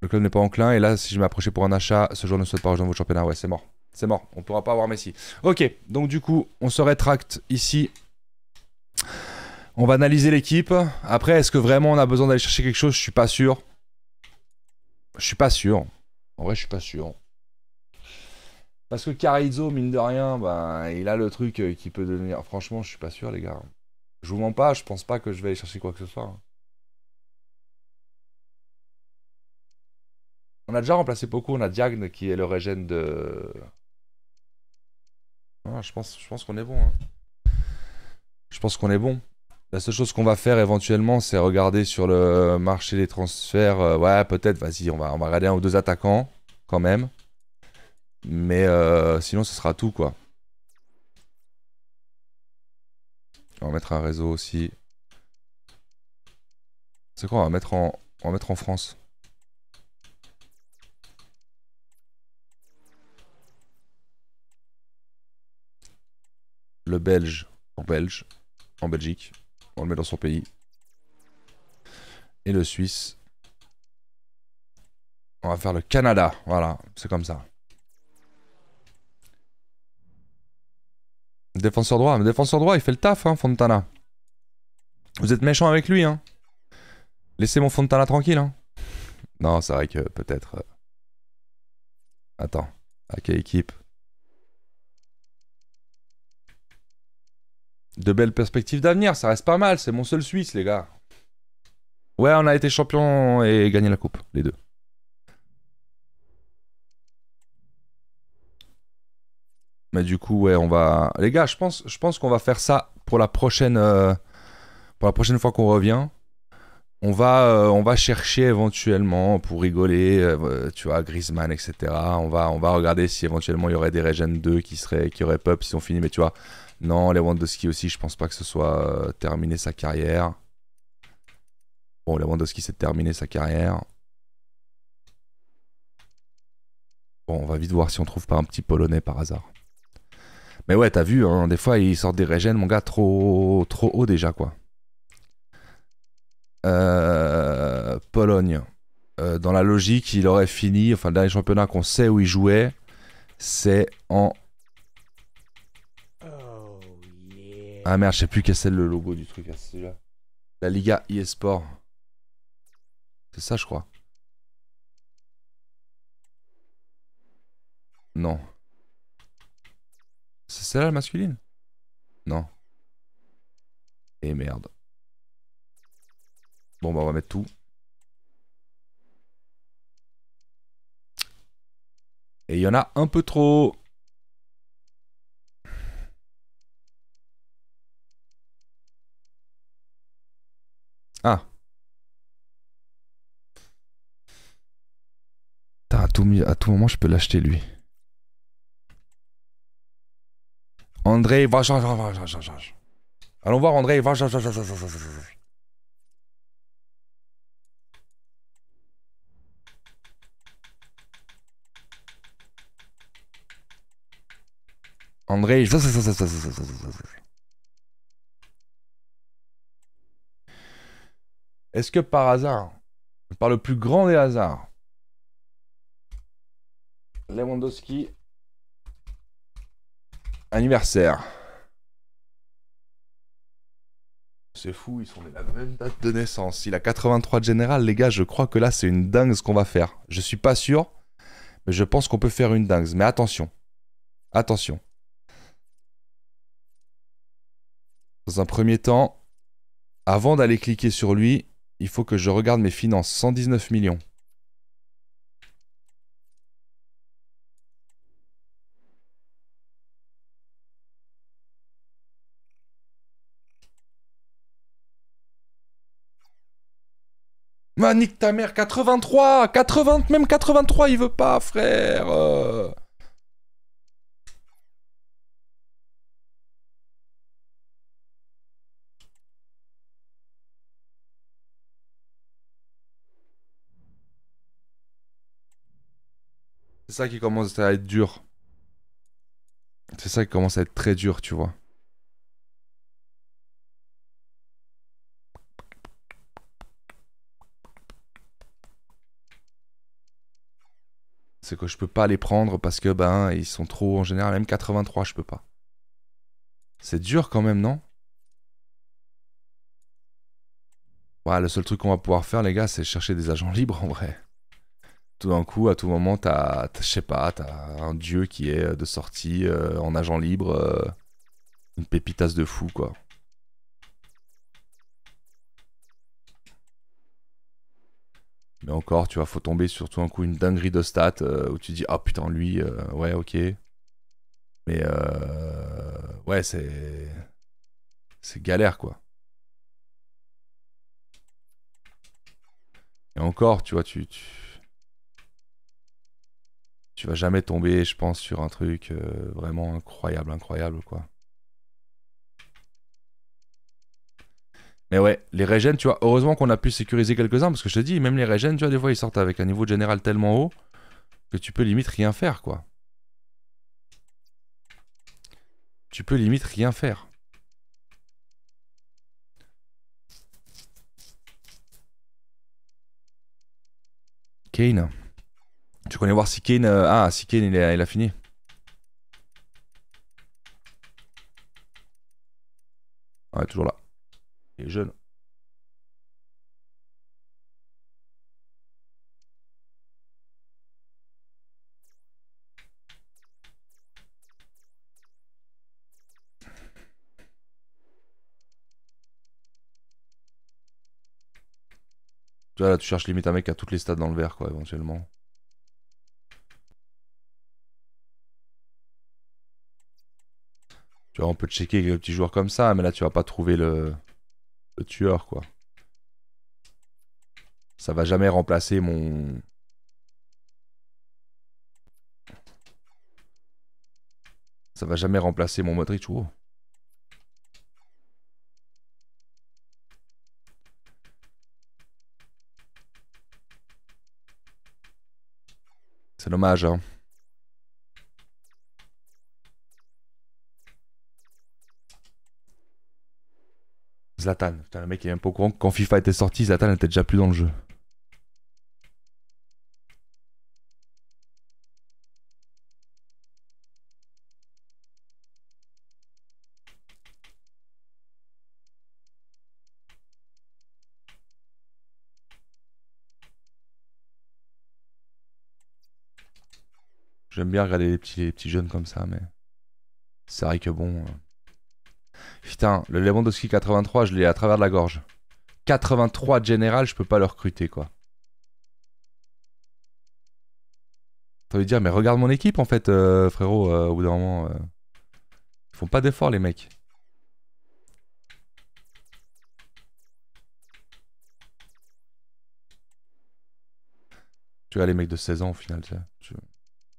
le club n'est pas enclin et là si je m'approchais pour un achat, ce jour ne souhaite pas rejoindre votre championnat. Ouais, c'est mort. C'est mort, on pourra pas avoir Messi. Ok, donc du coup, on se rétracte ici on va analyser l'équipe. Après, est-ce que vraiment on a besoin d'aller chercher quelque chose Je suis pas sûr. Je suis pas sûr. En vrai, je suis pas sûr. Parce que Carizo, mine de rien, ben, il a le truc euh, qui peut devenir. Franchement, je suis pas sûr, les gars. Je vous mens pas, je pense pas que je vais aller chercher quoi que ce soit. Hein. On a déjà remplacé beaucoup, on a Diagne qui est le régène de. Ah, je pense, je pense qu'on est bon. Hein. Je pense qu'on est bon. La seule chose qu'on va faire éventuellement, c'est regarder sur le marché des transferts. Euh, ouais, peut-être, vas-y, on va, regarder un ou deux attaquants quand même. Mais euh, sinon, ce sera tout, quoi. On va mettre un réseau aussi. C'est quoi on va, mettre en, on va mettre en France. Le Belge. En Belge. En Belgique. On le met dans son pays. Et le Suisse. On va faire le Canada. Voilà, c'est comme ça. Défenseur droit. Mais défenseur droit, il fait le taf, hein, Fontana. Vous êtes méchant avec lui, hein. Laissez mon Fontana tranquille, hein. Non, c'est vrai que peut-être... Euh, Attends. À quelle équipe de belles perspectives d'avenir. Ça reste pas mal. C'est mon seul Suisse, les gars. Ouais, on a été champion et gagné la coupe, les deux. Mais du coup, ouais, on va. Les gars, je pense, je pense qu'on va faire ça pour la prochaine, euh, pour la prochaine fois qu'on revient. On va, euh, on va chercher éventuellement pour rigoler, euh, tu vois, Griezmann, etc. On va, on va regarder si éventuellement il y aurait des Regen 2 qui seraient, qui auraient pop si on finit. Mais tu vois, non, Lewandowski aussi, je pense pas que ce soit euh, terminé sa carrière. Bon, Lewandowski, c'est terminé sa carrière. Bon, on va vite voir si on trouve pas un petit Polonais par hasard. Mais ouais, t'as vu, hein, des fois, ils sortent des régènes, mon gars, trop, trop haut déjà, quoi. Euh, Pologne. Euh, dans la logique, il aurait fini, enfin, le dernier championnat qu'on sait où il jouait, c'est en Ah merde, je sais plus quel c'est le logo du truc. La Liga eSport. C'est ça, je crois. Non. C'est celle-là, masculine Non. Et eh, merde. Bon, bah, on va mettre tout. Et il y en a un peu trop. Ah. t'as à tout, à tout moment, je peux l'acheter lui. André, va change, va change, Allons voir André, va change, André, je... Est-ce que par hasard, par le plus grand des hasards, Lewandowski, anniversaire. C'est fou, ils sont de la même date de naissance. Il a 83 de général, les gars, je crois que là, c'est une dingue ce qu'on va faire. Je suis pas sûr, mais je pense qu'on peut faire une dingue. Mais attention, attention. Dans un premier temps, avant d'aller cliquer sur lui, il faut que je regarde mes finances. 119 millions. Manique ta mère, 83 80, même 83, il veut pas, frère C'est ça qui commence à être dur. C'est ça qui commence à être très dur, tu vois. C'est que je peux pas les prendre parce que ben ils sont trop en général même 83 je peux pas. C'est dur quand même non Voilà, bah, le seul truc qu'on va pouvoir faire les gars c'est chercher des agents libres en vrai tout d'un coup, à tout moment, t'as, je sais pas, t'as un dieu qui est euh, de sortie euh, en agent libre, euh, une pépitasse de fou, quoi. Mais encore, tu vois, faut tomber sur tout d'un coup une dinguerie de stats où tu dis, ah oh, putain, lui, ouais, ok. Mais ouais, c'est. C'est galère, quoi. Et encore, tu vois, tu tu vas jamais tomber, je pense, sur un truc euh, vraiment incroyable, incroyable, quoi. Mais ouais, les régènes, tu vois, heureusement qu'on a pu sécuriser quelques-uns, parce que je te dis, même les régènes, tu vois, des fois, ils sortent avec un niveau général tellement haut que tu peux limite rien faire, quoi. Tu peux limite rien faire. Kane. Tu connais voir si Kane. ah, si il, a, il a fini. Ouais, toujours là. Il est jeune. Tu là, cherches limite un mec à toutes les stades dans le vert, quoi, éventuellement. on peut checker les petits joueurs comme ça, mais là, tu vas pas trouver le, tueur, quoi. Ça va jamais remplacer mon... Ça va jamais remplacer mon Modric, wow. Oh. C'est dommage, hein. Zlatan. Putain, le mec est un peu au courant que quand FIFA était sorti, Zlatan était déjà plus dans le jeu. J'aime bien regarder les petits, petits jeunes comme ça, mais c'est vrai que bon. Euh, Putain, le Lewandowski 83, je l'ai à travers de la gorge. 83 général, je peux pas le recruter, quoi. T'as envie de dire, mais regarde mon équipe, en fait, euh, frérot, euh, au bout d'un moment. Euh. ils font pas d'efforts, les mecs. Tu vois, les mecs de 16 ans, au final, tu,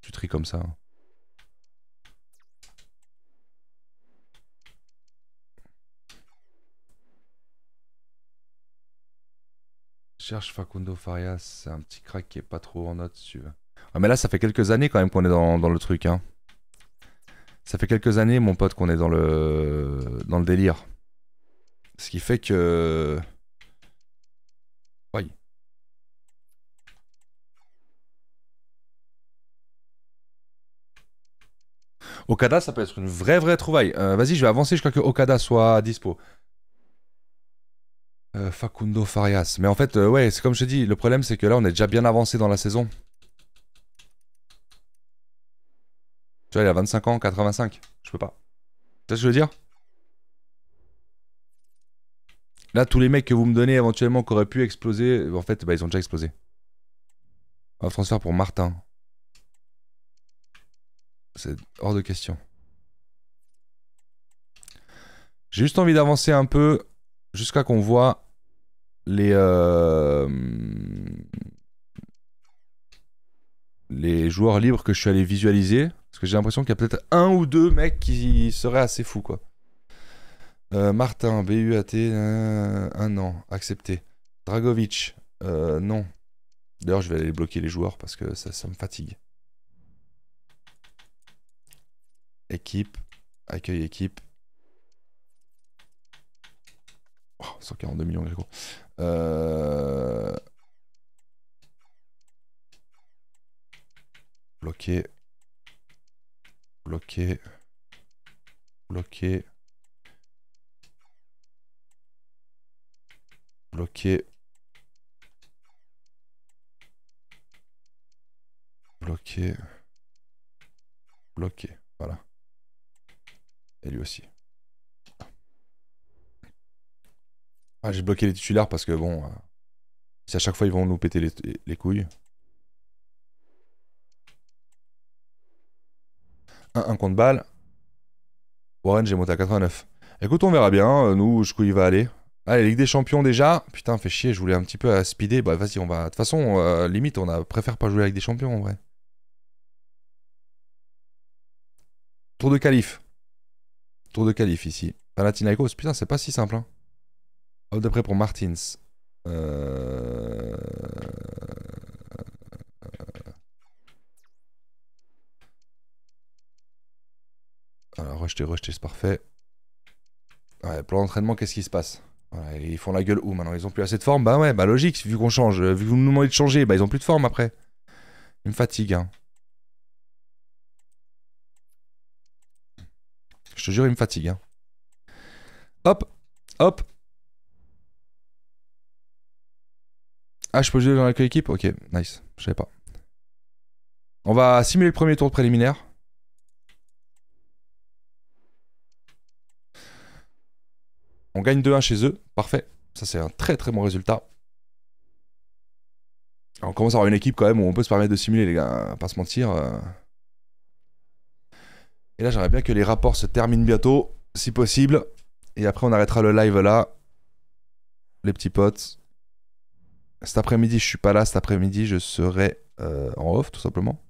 tu tries comme ça. Hein. cherche Facundo Farias, c'est un petit crack qui est pas trop en note, si tu veux. Ah, mais là, ça fait quelques années quand même qu'on est dans, le truc. Hein. Ça fait quelques années, mon pote, qu'on est dans le, dans le délire. Ce qui fait que. Oui. Okada, ça peut être une vraie, vraie trouvaille. Euh, vas-y, je vais avancer je crois que Okada soit à dispo. Euh, Facundo Farias. Mais en fait, euh, ouais, c'est comme je te dis, le problème c'est que là on est déjà bien avancé dans la saison. Tu vois, il a 25 ans, 85. Je peux pas. Tu vois ce que je veux dire Là, tous les mecs que vous me donnez éventuellement qui auraient pu exploser, en fait, bah, ils ont déjà explosé. Un transfert pour Martin. C'est hors de question. J'ai juste envie d'avancer un peu jusqu'à qu'on voit les euh, les joueurs libres que je suis allé visualiser parce que j'ai l'impression qu'il y a peut-être un ou deux mecs qui seraient assez fous quoi. Euh, Martin BUAT euh, un an accepté. Dragovic euh, non. D'ailleurs je vais aller bloquer les joueurs parce que ça, ça me fatigue. Équipe accueil équipe Oh, 142 millions Gréco. Euh... Bloqué. Bloqué. Bloqué. Bloqué. Bloqué. Bloqué. Voilà. Et lui aussi. Ah, j'ai bloqué les titulaires parce que bon. Euh, si à chaque fois ils vont nous péter les, couilles. Un compte contre balle. Warren, j'ai monté à 89. Écoute, on verra bien, euh, nous, jusqu'où il va aller. Allez, Ligue des Champions déjà. Putain, fait chier, je voulais un petit peu à speeder. Bah, vas-y, on va. De toute façon, euh, limite, on a... préfère pas jouer avec des champions en vrai. Tour de calife. Tour de calife ici. Panathinaikos, putain, c'est pas si simple. Hein. Hop, d'après pour Martins. Euh, Alors, rejeté, rejeté, c'est parfait. Ouais, plan d'entraînement, qu'est-ce qui se passe Ils font la gueule où maintenant Ils ont plus assez de forme Bah ouais, bah logique, vu qu'on change. Vu que vous nous demandez de changer, bah ils ont plus de forme après. Ils me fatigue. Hein. Je te jure, ils me fatigue. Hein. Hop, hop, Ah, je peux jouer dans la équipe Ok, nice. Je savais pas. On va simuler le premier tour de préliminaire. On gagne 2-1 chez eux. Parfait. Ça, c'est un très très bon résultat. On commence à avoir une équipe quand même où on peut se permettre de simuler, les gars. Pas se mentir. Euh. Et là, j'aimerais bien que les rapports se terminent bientôt, si possible. Et après, on arrêtera le live là. Les petits potes cet après-midi, je suis pas là. Cet après-midi, je serai euh, en off, tout simplement.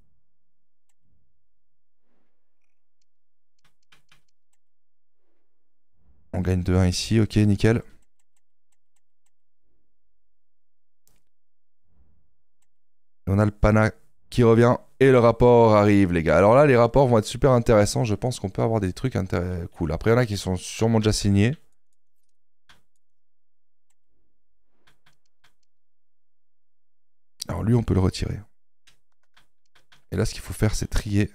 On gagne 2-1 ici. Ok, nickel. On a le Pana qui revient et le rapport arrive, les gars. Alors là, les rapports vont être super intéressants. Je pense qu'on peut avoir des trucs cool. Après, il y en a qui sont sûrement déjà signés. lui, on peut le retirer. Et là, ce qu'il faut faire, c'est trier.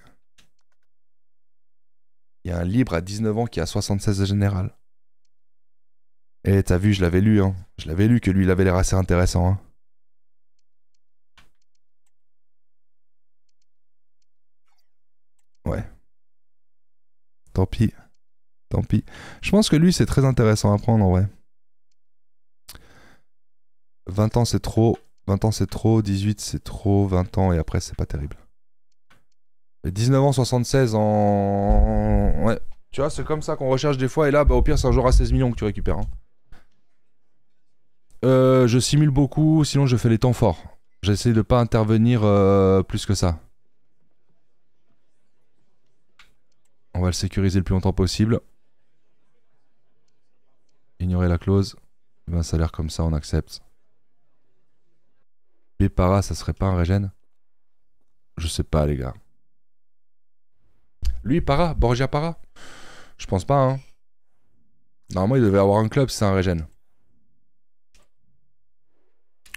Il y a un libre à 19 ans qui a 76 de général. Et eh, t'as vu, je l'avais lu, hein. Je l'avais lu que lui, il avait l'air assez intéressant, hein. Ouais. Tant pis. Tant pis. Je pense que lui, c'est très intéressant à prendre, en vrai. 20 ans, c'est trop. 20 ans c'est trop, 18 c'est trop, 20 ans et après c'est pas terrible. Et 19 ans, 76 en... Ouais. Tu vois, c'est comme ça qu'on recherche des fois et là, bah, au pire c'est un jour à 16 millions que tu récupères. Hein. Euh, je simule beaucoup, sinon je fais les temps forts. J'essaie de pas intervenir euh, plus que ça. On va le sécuriser le plus longtemps possible. Ignorer la clause. Ben, ça a l'air comme ça, on accepte para ça serait pas un régène Je sais pas, les gars. Lui, Para Borgia Para Je pense pas, hein. Normalement, il devait avoir un club si c'est un régène.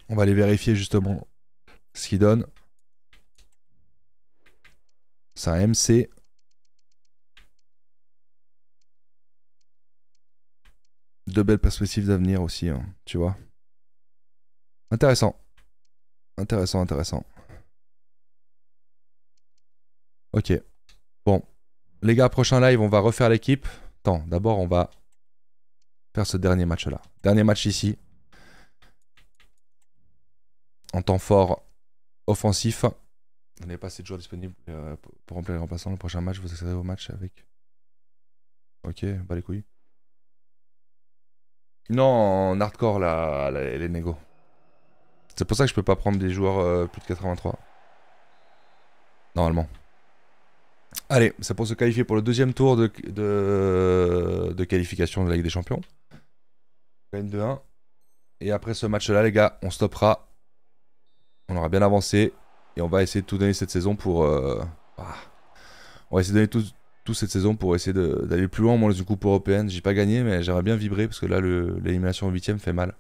On va aller vérifier justement ce qu'il donne. C'est un MC. De belles perspectives d'avenir aussi, hein, tu vois. Intéressant. Intéressant, intéressant. Ok. Bon. Les gars, prochain live, on va refaire l'équipe. Attends, d'abord, on va faire ce dernier match-là. Dernier match ici. En temps fort offensif. On n'est pas assez de joueurs disponibles euh, pour remplir les remplaçants. Le prochain match, vous accédez au match avec. Ok, bah les couilles. Non, en hardcore, là, les négos. C'est pour ça que je peux pas prendre des joueurs euh, plus de 83. Normalement. Allez, c'est pour se qualifier pour le deuxième tour de, de, qualification de la Ligue des Champions. 2-1. Et après ce match-là, les gars, on stoppera. On aura bien avancé. Et on va essayer de tout donner cette saison pour... Euh, ah. On va essayer de donner tout, cette saison pour essayer d'aller plus loin, au moins dans une coupe européenne. J'ai pas gagné, mais j'aimerais bien vibrer parce que là, l'élimination en 8 fait mal.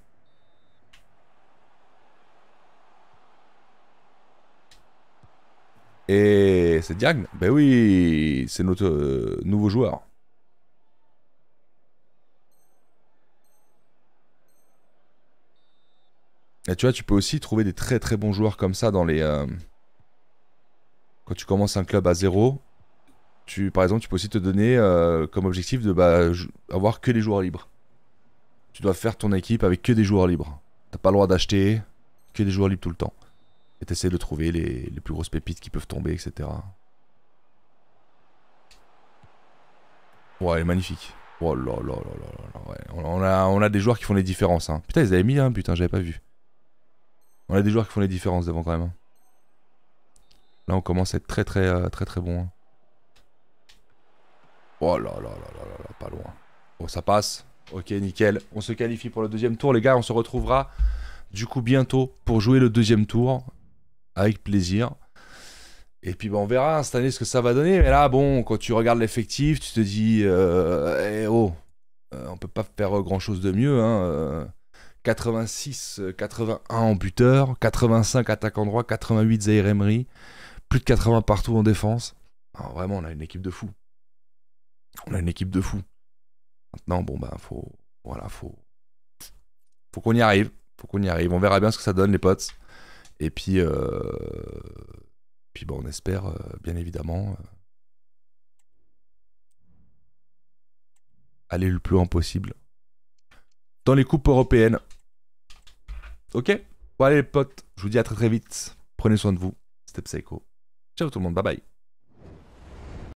Et c'est Diagne Ben oui, c'est notre euh, nouveau joueur. Et tu vois, tu peux aussi trouver des très très bons joueurs comme ça dans les... Euh, quand tu commences un club à zéro, tu, par exemple, tu peux aussi te donner euh, comme objectif de bah, avoir que des joueurs libres. Tu dois faire ton équipe avec que des joueurs libres. T'as pas le droit d'acheter que des joueurs libres tout le temps. Et essayer de trouver les, les plus grosses pépites qui peuvent tomber, etc. Ouais, elle est magnifique. Oh là là là là là. Ouais. On, a, on a des joueurs qui font les différences. Hein. Putain, ils avaient mis un, hein, putain, j'avais pas vu. On a des joueurs qui font les différences devant quand même. Hein. Là, on commence à être très très euh, très très bon. Hein. Oh là là là là là là, pas loin. Oh ça passe. Ok, nickel. On se qualifie pour le deuxième tour, les gars. On se retrouvera du coup bientôt pour jouer le deuxième tour avec plaisir. Et puis bon, bah, on verra cette année ce que ça va donner. Mais là, bon, quand tu regardes l'effectif, tu te dis, euh, eh, oh, euh, on peut pas faire grand chose de mieux. 86, hein, 81 euh. en buteur, 85 en droit, 88 Zaire plus de 80 partout en défense. Alors vraiment, on a une équipe de fou. On a une équipe de fou. Maintenant, bon ben, faut, voilà, faut, faut qu'on y arrive, faut qu'on y arrive. On verra bien ce que ça donne, les potes. Et puis, euh, puis bon, bah, on espère, euh, bien évidemment, euh, aller le plus loin possible dans les coupes européennes. Ok Bon allez les potes, je vous dis à très très vite. Prenez soin de vous. C'était Psycho. Ciao tout le monde, bye bye.